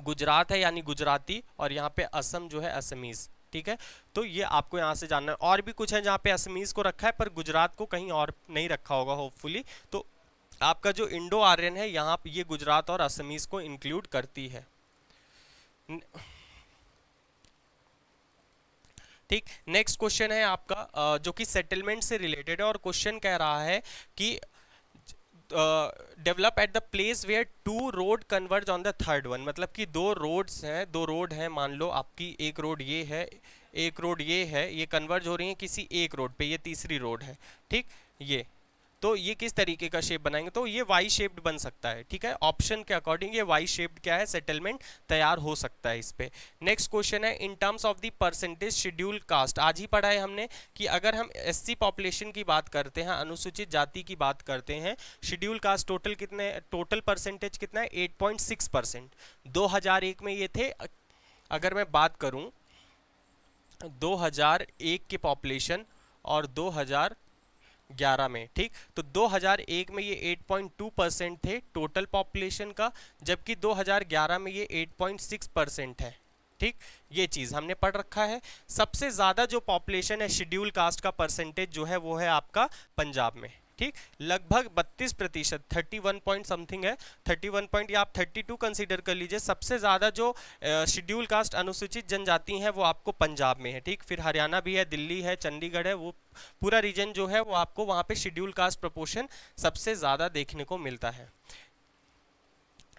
[SPEAKER 1] गुजरात है यानी गुजराती और यहाँ पे असम जो है असमीज ठीक है तो ये आपको यहाँ से जानना है और भी कुछ है जहाँ पे असमीज को रखा है पर गुजरात को कहीं और नहीं रखा होगा होपफुली तो आपका जो इंडो आर्यन है यहाँ ये गुजरात और असमीज को इंक्लूड करती है ठीक नेक्स्ट क्वेश्चन है आपका जो कि सेटलमेंट से रिलेटेड है और क्वेश्चन कह रहा है कि develop at the place where two road converge on the third one मतलब कि दो रोड्स हैं दो रोड हैं मान लो आपकी एक रोड ये है एक रोड ये है ये कन्वर्ज हो रही है किसी एक रोड पे ये तीसरी रोड है ठीक ये तो ये किस तरीके का शेप बनाएंगे तो ये वाई शेप्ड बन सकता है ठीक है ऑप्शन के अकॉर्डिंग ये वाई शेप्ड क्या है सेटलमेंट तैयार हो सकता है इस पर नेक्स्ट क्वेश्चन है in terms of the percentage schedule caste आज ही पढ़ा है हमने कि अगर हम एस सी पॉपुलेशन की बात करते हैं अनुसूचित जाति की बात करते हैं शेड्यूल कास्ट टोटल कितने टोटल परसेंटेज कितना है एट पॉइंट सिक्स परसेंट दो हजार एक में ये थे अगर मैं बात हजार एक की पॉपुलेशन और हजार 2011 में ठीक तो 2001 में ये 8.2 परसेंट थे टोटल पॉपुलेशन का जबकि 2011 में ये 8.6 परसेंट है ठीक ये चीज़ हमने पढ़ रखा है सबसे ज़्यादा जो पॉपुलेशन है शेड्यूल कास्ट का परसेंटेज जो है वो है आपका पंजाब में ठीक लगभग 32 प्रतिशत थर्टी वन पॉइंट समथिंग है 31 पॉइंट या आप 32 कंसीडर कर लीजिए सबसे ज़्यादा जो शेड्यूल कास्ट अनुसूचित जनजाति हैं वो आपको पंजाब में है ठीक फिर हरियाणा भी है दिल्ली है चंडीगढ़ है वो पूरा रीजन जो है वो आपको वहाँ पे शेड्यूल कास्ट प्रपोर्शन सबसे ज़्यादा देखने को मिलता है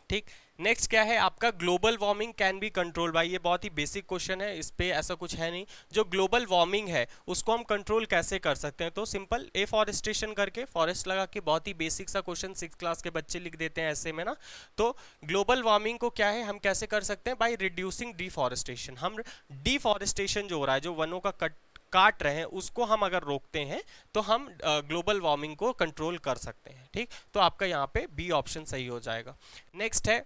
[SPEAKER 1] ठीक नेक्स्ट क्या है आपका global warming can be control by ये बहुत ही बेसिक क्वेश्चन है इस पर ऐसा कुछ है नहीं जो ग्लोबल वार्मिंग है उसको हम कंट्रोल कैसे कर सकते हैं तो सिंपल ए फॉरेस्टेशन करके फॉरेस्ट लगा के बहुत ही बेसिक सा क्वेश्चन सिक्स क्लास के बच्चे लिख देते हैं ऐसे में ना तो ग्लोबल वार्मिंग को क्या है हम कैसे कर सकते हैं बाई रिड्यूसिंग डिफॉरेस्टेशन हम डिफॉरेस्टेशन जो हो रहा है जो वनों का कट काट रहे हैं उसको हम अगर रोकते हैं तो हम ग्लोबल वार्मिंग को कंट्रोल कर सकते हैं ठीक तो आपका यहाँ पे बी ऑप्शन सही हो जाएगा नेक्स्ट है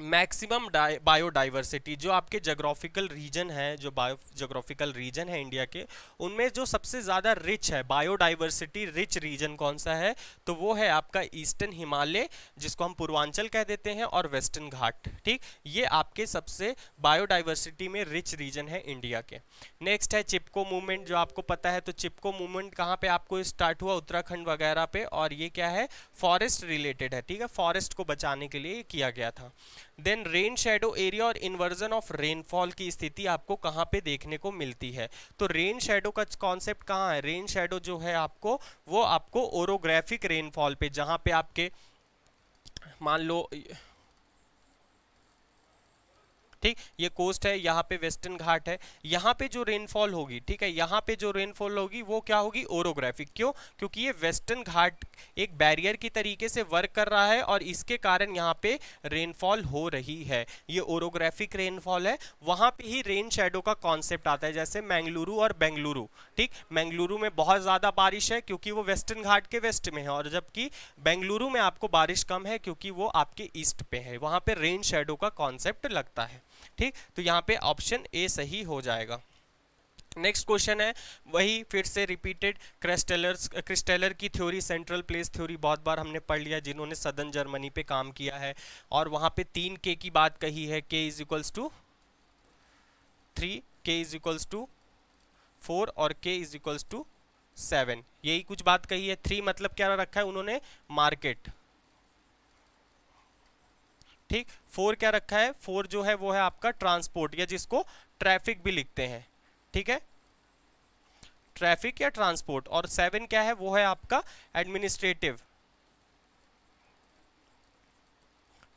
[SPEAKER 1] मैक्सिमम बायोडाइवर्सिटी जो आपके जोग्राफिकल रीजन है जो बायो जोग्राफिकल रीजन है इंडिया के उनमें जो सबसे ज़्यादा रिच है बायोडाइवर्सिटी रिच रीजन कौन सा है तो वो है आपका ईस्टर्न हिमालय जिसको हम पूर्वांचल कह देते हैं और वेस्टर्न घाट ठीक ये आपके सबसे बायोडाइवर्सिटी में रिच रीजन है इंडिया के नेक्स्ट है चिपको मूवमेंट जो आपको पता है तो चिपको मूवमेंट कहाँ पर आपको स्टार्ट हुआ उत्तराखंड वगैरह पे और ये क्या है फॉरेस्ट रिलेटेड है ठीक है फॉरेस्ट को बचाने के लिए किया गया था देन रेन शेडो एरिया और इन्वर्जन ऑफ रेनफॉल की स्थिति आपको कहाँ पे देखने को मिलती है तो रेन शेडो का कॉन्सेप्ट कहाँ है रेन शेडो जो है आपको वो आपको ओरोग्राफिक रेनफॉल पे जहाँ पे आपके मान लो ठीक ये कोस्ट है यहाँ पे वेस्टर्न घाट है यहाँ पे जो रेनफॉल होगी ठीक है यहाँ पे जो रेनफॉल होगी वो क्या होगी ओरोग्राफिक क्यों क्योंकि ये वेस्टर्न घाट एक बैरियर की तरीके से वर्क कर रहा है और इसके कारण यहाँ पे रेनफॉल हो रही है ये ओरोग्राफिक रेनफॉल है वहाँ पे ही रेन शेडो का कॉन्सेप्ट आता है जैसे मैंगलुरु और बेंगलुरु ठीक मैंगलुरु में बहुत ज़्यादा बारिश है क्योंकि वो वेस्टर्न घाट के वेस्ट में है और जबकि बेंगलुरु में आपको बारिश कम है क्योंकि वो आपके ईस्ट पे है वहाँ पे रेन शेडो का कॉन्सेप्ट लगता है ठीक तो यहाँ पे ऑप्शन ए सही हो जाएगा नेक्स्ट क्वेश्चन है वही फिर से रिपीटेड क्रिस्टेलर्स क्रिस्टेलर की थ्योरी सेंट्रल प्लेस थ्योरी बहुत बार हमने पढ़ लिया जिन्होंने सदन जर्मनी पे काम किया है और वहाँ पे तीन के की बात कही है K is equals to three K is equals to four और K is equals to seven यही कुछ बात कही है थ्री मतलब क्या रखा है उन्होंने मार्केट ठीक फोर क्या रखा है फोर जो है वो है आपका ट्रांसपोर्ट या जिसको ट्रैफिक भी लिखते हैं ठीक है ट्रैफिक या ट्रांसपोर्ट और सेवन क्या है वो है आपका एडमिनिस्ट्रेटिव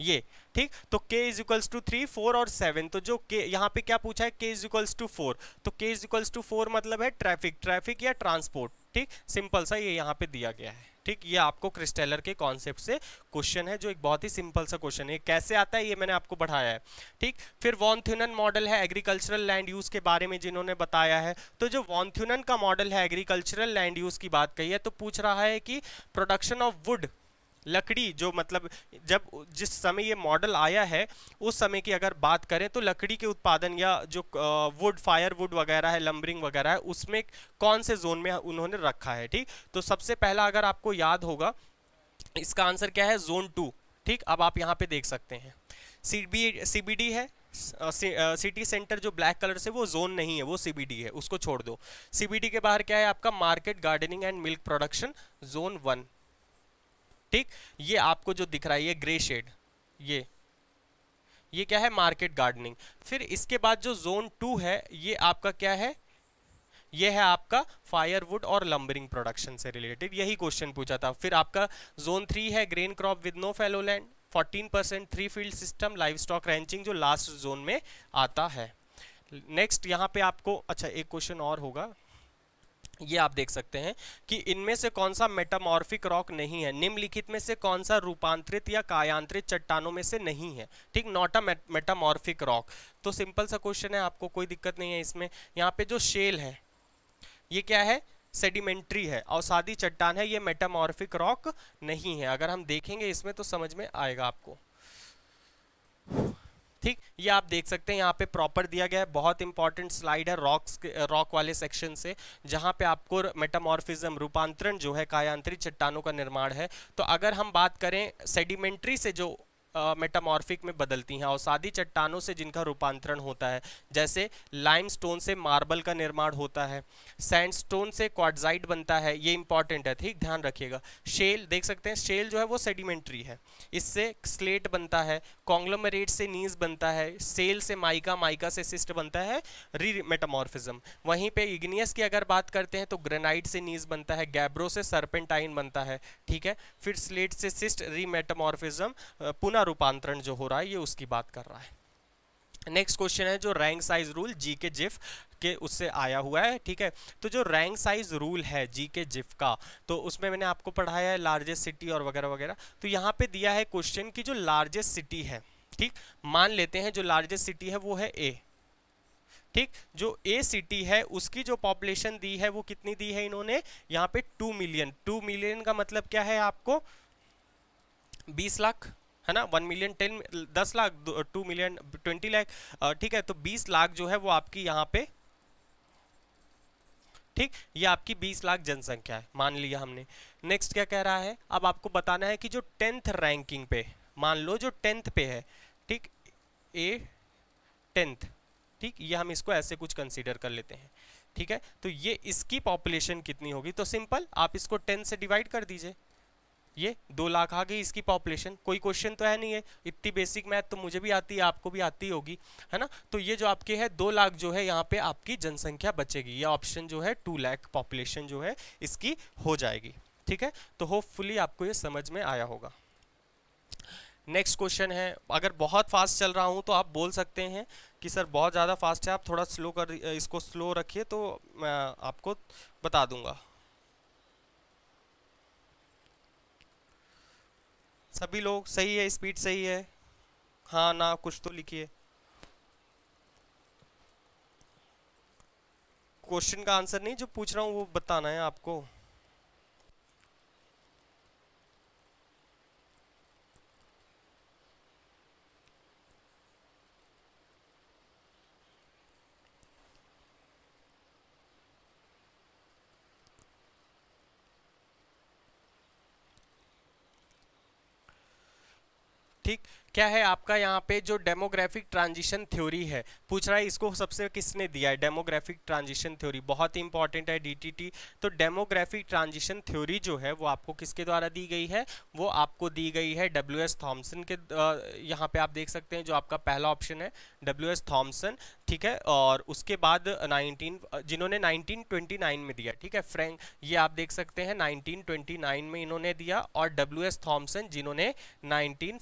[SPEAKER 1] ये ठीक तो k is equals to three four और सेवन तो जो k यहाँ पे क्या पूछा है k is equals to four तो k is equals to four मतलब है ट्रैफिक ट्रैफिक या ट्रांसपोर्ट ठीक सिंपल सा ये यहाँ पे दिया गया है ठीक ये आपको क्रिस्टेलर के कॉन्सेप्ट से क्वेश्चन है जो एक बहुत ही सिंपल सा क्वेश्चन है कैसे आता है ये मैंने आपको बढ़ाया है ठीक फिर वॉन्थ्यूनन मॉडल है एग्रीकल्चरल लैंड यूज के बारे में जिन्होंने बताया है तो जो वॉन्थ्यूनन का मॉडल है एग्रीकल्चरल लैंड यूज की बात कही है तो पूछ रहा है कि प्रोडक्शन ऑफ वुड लकड़ी जो मतलब जब जिस समय ये मॉडल आया है उस समय की अगर बात करें तो लकड़ी के उत्पादन या जो वुड फायर वुड वगैरह है लम्बरिंग वगैरह है उसमें कौन से जोन में उन्होंने रखा है ठीक तो सबसे पहला अगर आपको याद होगा इसका आंसर क्या है जोन टू ठीक अब आप यहाँ पे देख सकते हैं C B C B D है सिटी सेंटर जो ब्लैक कलर से वो जोन नहीं है वो सीबीडी है उसको छोड़ दो सीबीडी के बाहर क्या है आपका market gardening and milk production zone one ठीक ये आपको जो दिख रहा है ये ग्रे शेड ये ये क्या है मार्केट गार्डनिंग फिर इसके बाद जो जोन टू है ये आपका क्या है ये है आपका फायरवुड और लंबरिंग प्रोडक्शन से रिलेटेड यही क्वेश्चन पूछा था फिर आपका जोन थ्री है grain crop with no fallow land fourteen percent three field system livestock ranching जो लास्ट जोन में आता है नेक्स्ट यहाँ पे आपको अच्छा एक क्वेश्चन और होगा ये आप देख सकते हैं कि इनमें से कौन सा मेटामॉर्फिक रॉक नहीं है निम्नलिखित में से कौन सा रूपांतरित या कायांतरित चट्टानों में से नहीं है ठीक नॉट अ मेटामॉर्फिक रॉक तो सिंपल सा क्वेश्चन है आपको कोई दिक्कत नहीं है इसमें यहाँ पे जो शेल है ये क्या है सेडिमेंट्री है औसादी चट्टान है ये मेटामॉर्फिक रॉक नहीं है अगर हम देखेंगे इसमें तो समझ में आएगा आपको ठीक ये आप देख सकते हैं यहाँ पे प्रॉपर दिया गया है बहुत इंपॉर्टेंट स्लाइड है रॉक्स रॉक वाले सेक्शन से जहाँ पे आपको मेटामॉर्फिज्म रूपांतरण जो है कायांतरिक चट्टानों का निर्माण है तो अगर हम बात करें सेडिमेंट्री से जो मेटामॉर्फिक में बदलती हैं औसादी चट्टानों से जिनका रूपांतरण होता है जैसे लाइमस्टोन से मार्बल का निर्माण होता है सैंडस्टोन से क्वाडजाइट बनता है ये इंपॉर्टेंट है ठीक ध्यान रखिएगा शेल देख सकते हैं शेल जो है वो सेडिमेंट्री है इससे स्लेट बनता है कॉन्ग्लोमरेट से नीज बनता है सेल से माइका माइका से सिस्ट बनता है री मेटामॉर्फिज्म वहीं पर इग्नियस की अगर बात करते हैं तो ग्रेनाइट से नीज बनता है गैब्रो से सर्पेंटाइन बनता है ठीक है फिर स्लेट से सिस्ट री मेटामॉर्फिज्म पुनः दूसरा रूपांतरण जो हो रहा है ये उसकी बात कर रहा है नेक्स्ट क्वेश्चन है जो रैंक साइज रूल जी के जिफ के उससे आया हुआ है ठीक है तो जो रैंक साइज रूल है जी के जिफ का तो उसमें मैंने आपको पढ़ाया है लार्जेस्ट सिटी और वगैरह वगैरह तो यहाँ पे दिया है क्वेश्चन कि जो लार्जेस्ट सिटी है ठीक मान लेते हैं जो लार्जेस्ट सिटी है वो है ए ठीक जो ए सिटी है उसकी जो पॉपुलेशन दी है वो कितनी दी है इन्होंने यहाँ पे टू मिलियन टू मिलियन का मतलब क्या है आपको बीस लाख है ना वन मिलियन टेन दस lakh two million twenty lakh ठीक है तो बीस लाख जो है वो आपकी यहाँ पे ठीक ये आपकी 20 लाख जनसंख्या है मान लिया हमने नेक्स्ट क्या कह रहा है अब आपको बताना है कि जो टेंथ रैंकिंग पे मान लो जो टेंथ पे है ठीक ए टेंथ ठीक ये हम इसको ऐसे कुछ कंसीडर कर लेते हैं ठीक है तो ये इसकी पॉपुलेशन कितनी होगी तो सिंपल आप इसको टेंथ से डिवाइड कर दीजिए ये दो लाख आ गई इसकी पॉपुलेशन कोई क्वेश्चन तो है नहीं है इतनी बेसिक मैथ तो मुझे भी आती है आपको भी आती होगी है ना तो ये जो आपके है दो लाख जो है यहाँ पे आपकी जनसंख्या बचेगी ये ऑप्शन जो है टू लाख पॉपुलेशन जो है इसकी हो जाएगी ठीक है तो होपफुली आपको ये समझ में आया होगा नेक्स्ट क्वेश्चन है अगर बहुत फास्ट चल रहा हूँ तो आप बोल सकते हैं कि सर बहुत ज़्यादा फास्ट है आप थोड़ा स्लो कर इसको स्लो रखिए तो मैं आपको बता दूंगा सभी लोग सही है स्पीड सही है हाँ ना कुछ तो लिखिए क्वेश्चन का आंसर नहीं जो पूछ रहा हूँ वो बताना है आपको ঠিক क्या है आपका यहाँ पे जो डेमोग्राफिक ट्रांजिशन थ्योरी है पूछ रहा है इसको सबसे किसने दिया है डेमोग्राफिक ट्रांजिशन थ्योरी बहुत ही इंपॉर्टेंट है डीटीटी तो डेमोग्राफिक ट्रांजिशन थ्योरी जो है वो आपको किसके द्वारा दी गई है वो आपको दी गई है डब्ल्यू एस थॉम्सन के यहाँ पे आप देख सकते हैं जो आपका पहला ऑप्शन है डब्ल्यू एस थॉम्सन ठीक है और उसके बाद नाइनटीन जिन्होंने नाइनटीन में दिया ठीक है फ्रेंक ये आप देख सकते हैं नाइनटीन में इन्होंने दिया और डब्ल्यू एस थॉम्सन जिन्होंने नाइनटीन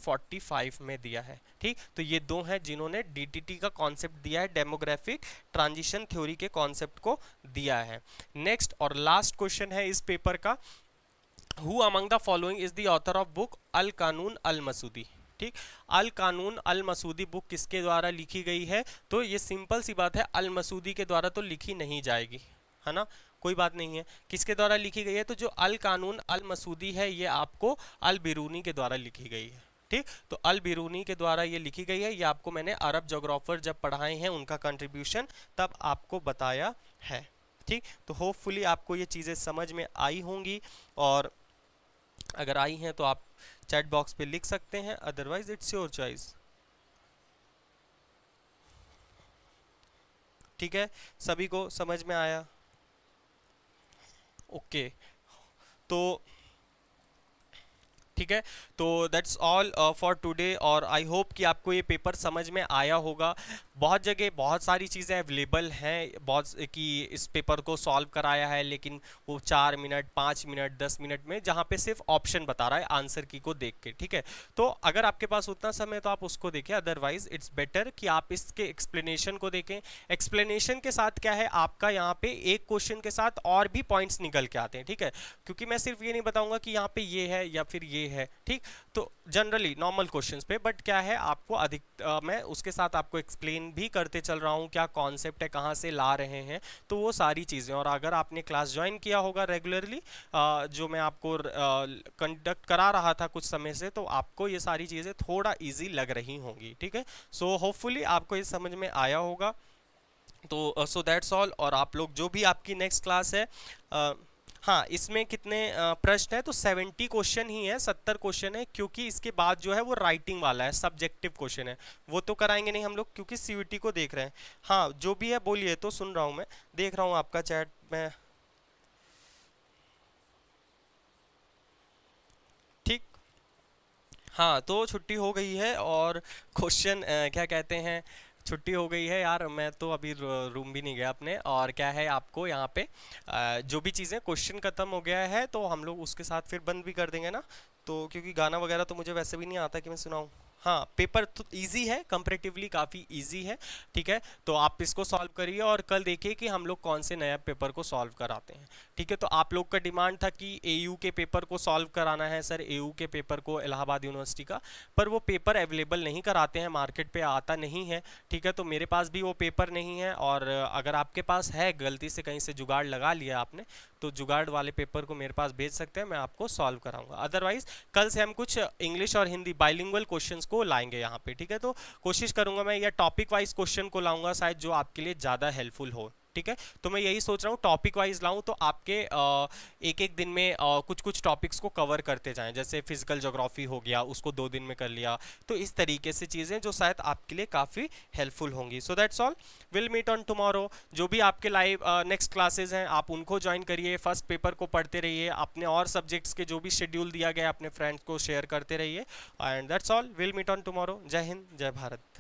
[SPEAKER 1] में दिया है ठीक तो ये दो हैं जिन्होंने डीटीटी का कॉन्सेप्ट दिया है डेमोग्राफिक ट्रांजिशन थ्योरी के कॉन्सेप्ट को दिया है नेक्स्ट और लास्ट क्वेश्चन है इस पेपर का who among the following is the author of book Al Qanun Al मसूदी ठीक अल कानून अल मसूदी बुक किसके द्वारा लिखी गई है तो ये सिंपल सी बात है अल मसूदी के द्वारा तो लिखी नहीं जाएगी है ना कोई बात नहीं है किसके द्वारा लिखी गई है तो जो अल कानून अल मसूदी है ये आपको अल बिरूनी के द्वारा लिखी गई है ठीक तो अल बिरूनी के द्वारा ये लिखी गई है ये आपको मैंने अरब जोग्राफर जब पढ़ाए हैं उनका कंट्रीब्यूशन तब आपको बताया है ठीक तो होपफुली आपको ये चीज़ें समझ में आई होंगी और अगर आई हैं तो आप चैट बॉक्स पे लिख सकते हैं अदरवाइज इट्स योर चॉइस ठीक है सभी को समझ में आया ओके तो ठीक है तो दैट्स ऑल फॉर टुडे और आई होप कि आपको ये पेपर समझ में आया होगा बहुत जगह बहुत सारी चीज़ें अवेलेबल हैं बहुत कि इस पेपर को सॉल्व कराया है लेकिन वो चार मिनट पाँच मिनट दस मिनट में जहाँ पे सिर्फ ऑप्शन बता रहा है आंसर की को देख के ठीक है तो अगर आपके पास उतना समय तो आप उसको देखें अदरवाइज इट्स बेटर कि आप इसके एक्सप्लेनेशन को देखें एक्सप्लेनेशन के साथ क्या है आपका यहाँ पे एक क्वेश्चन के साथ और भी पॉइंट्स निकल के आते हैं ठीक है क्योंकि मैं सिर्फ ये नहीं बताऊँगा कि यहाँ पर ये है या फिर ये है ठीक तो जनरली नॉर्मल क्वेश्चन पे बट क्या है आपको अधिक आ, मैं उसके साथ आपको एक्सप्लेन एक्सप्लेन भी करते चल रहा हूँ क्या कॉन्सेप्ट है कहाँ से ला रहे हैं तो वो सारी चीज़ें और अगर आपने क्लास ज्वाइन किया होगा रेगुलरली जो मैं आपको कंडक्ट करा रहा था कुछ समय से तो आपको ये सारी चीज़ें थोड़ा ईजी लग रही होंगी ठीक है सो होपफुली आपको ये समझ में आया होगा तो सो दैट्स ऑल और आप लोग जो भी आपकी नेक्स्ट क्लास है uh, हाँ इसमें कितने प्रश्न है तो 70 क्वेश्चन ही है 70 क्वेश्चन है क्योंकि इसके बाद जो है वो राइटिंग वाला है सब्जेक्टिव क्वेश्चन है वो तो कराएंगे नहीं हम लोग क्योंकि सी को देख रहे हैं हाँ जो भी है बोलिए तो सुन रहा हूँ मैं देख रहा हूँ आपका चैट में ठीक हाँ तो छुट्टी हो गई है और क्वेश्चन क्या कहते हैं छुट्टी हो गई है यार मैं तो अभी रूम भी नहीं गया अपने और क्या है आपको यहाँ पे जो भी चीज़ें क्वेश्चन ख़त्म हो गया है तो हम लोग उसके साथ फिर बंद भी कर देंगे ना तो क्योंकि गाना वगैरह तो मुझे वैसे भी नहीं आता कि मैं सुनाऊँ हाँ पेपर तो ईजी है कंपेरेटिवली काफ़ी ईजी है ठीक है तो आप इसको सॉल्व करिए और कल देखिए कि हम लोग कौन से नया पेपर को सॉल्व कराते हैं ठीक है तो आप लोग का डिमांड था कि एयू के पेपर को सॉल्व कराना है सर एयू के पेपर को इलाहाबाद यूनिवर्सिटी का पर वो पेपर अवेलेबल नहीं कराते हैं मार्केट पर आता नहीं है ठीक है तो मेरे पास भी वो पेपर नहीं है और अगर आपके पास है गलती से कहीं से जुगाड़ लगा लिया आपने तो जुगाड़ वाले पेपर को मेरे पास भेज सकते हैं मैं आपको सॉल्व कराऊंगा अदरवाइज कल से हम कुछ इंग्लिश और हिंदी बाइलिंगुअल क्वेश्चंस को लाएंगे यहाँ पे ठीक है तो कोशिश करूंगा मैं या टॉपिक वाइज क्वेश्चन को लाऊंगा शायद जो आपके लिए ज़्यादा हेल्पफुल हो ठीक है तो मैं यही सोच रहा हूँ टॉपिक वाइज लाऊँ तो आपके आ, एक एक दिन में आ, कुछ कुछ टॉपिक्स को कवर करते जाएं जैसे फिजिकल जोग्राफी हो गया उसको दो दिन में कर लिया तो इस तरीके से चीज़ें जो शायद आपके लिए काफ़ी हेल्पफुल होंगी so that's all will meet on tomorrow जो भी आपके लाइव नेक्स्ट क्लासेज हैं आप उनको ज्वाइन करिए फर्स्ट पेपर को पढ़ते रहिए अपने और सब्जेक्ट्स के जो भी शेड्यूल दिया गया अपने फ्रेंड्स को शेयर करते रहिए and that's all will meet on tomorrow जय हिंद जय भारत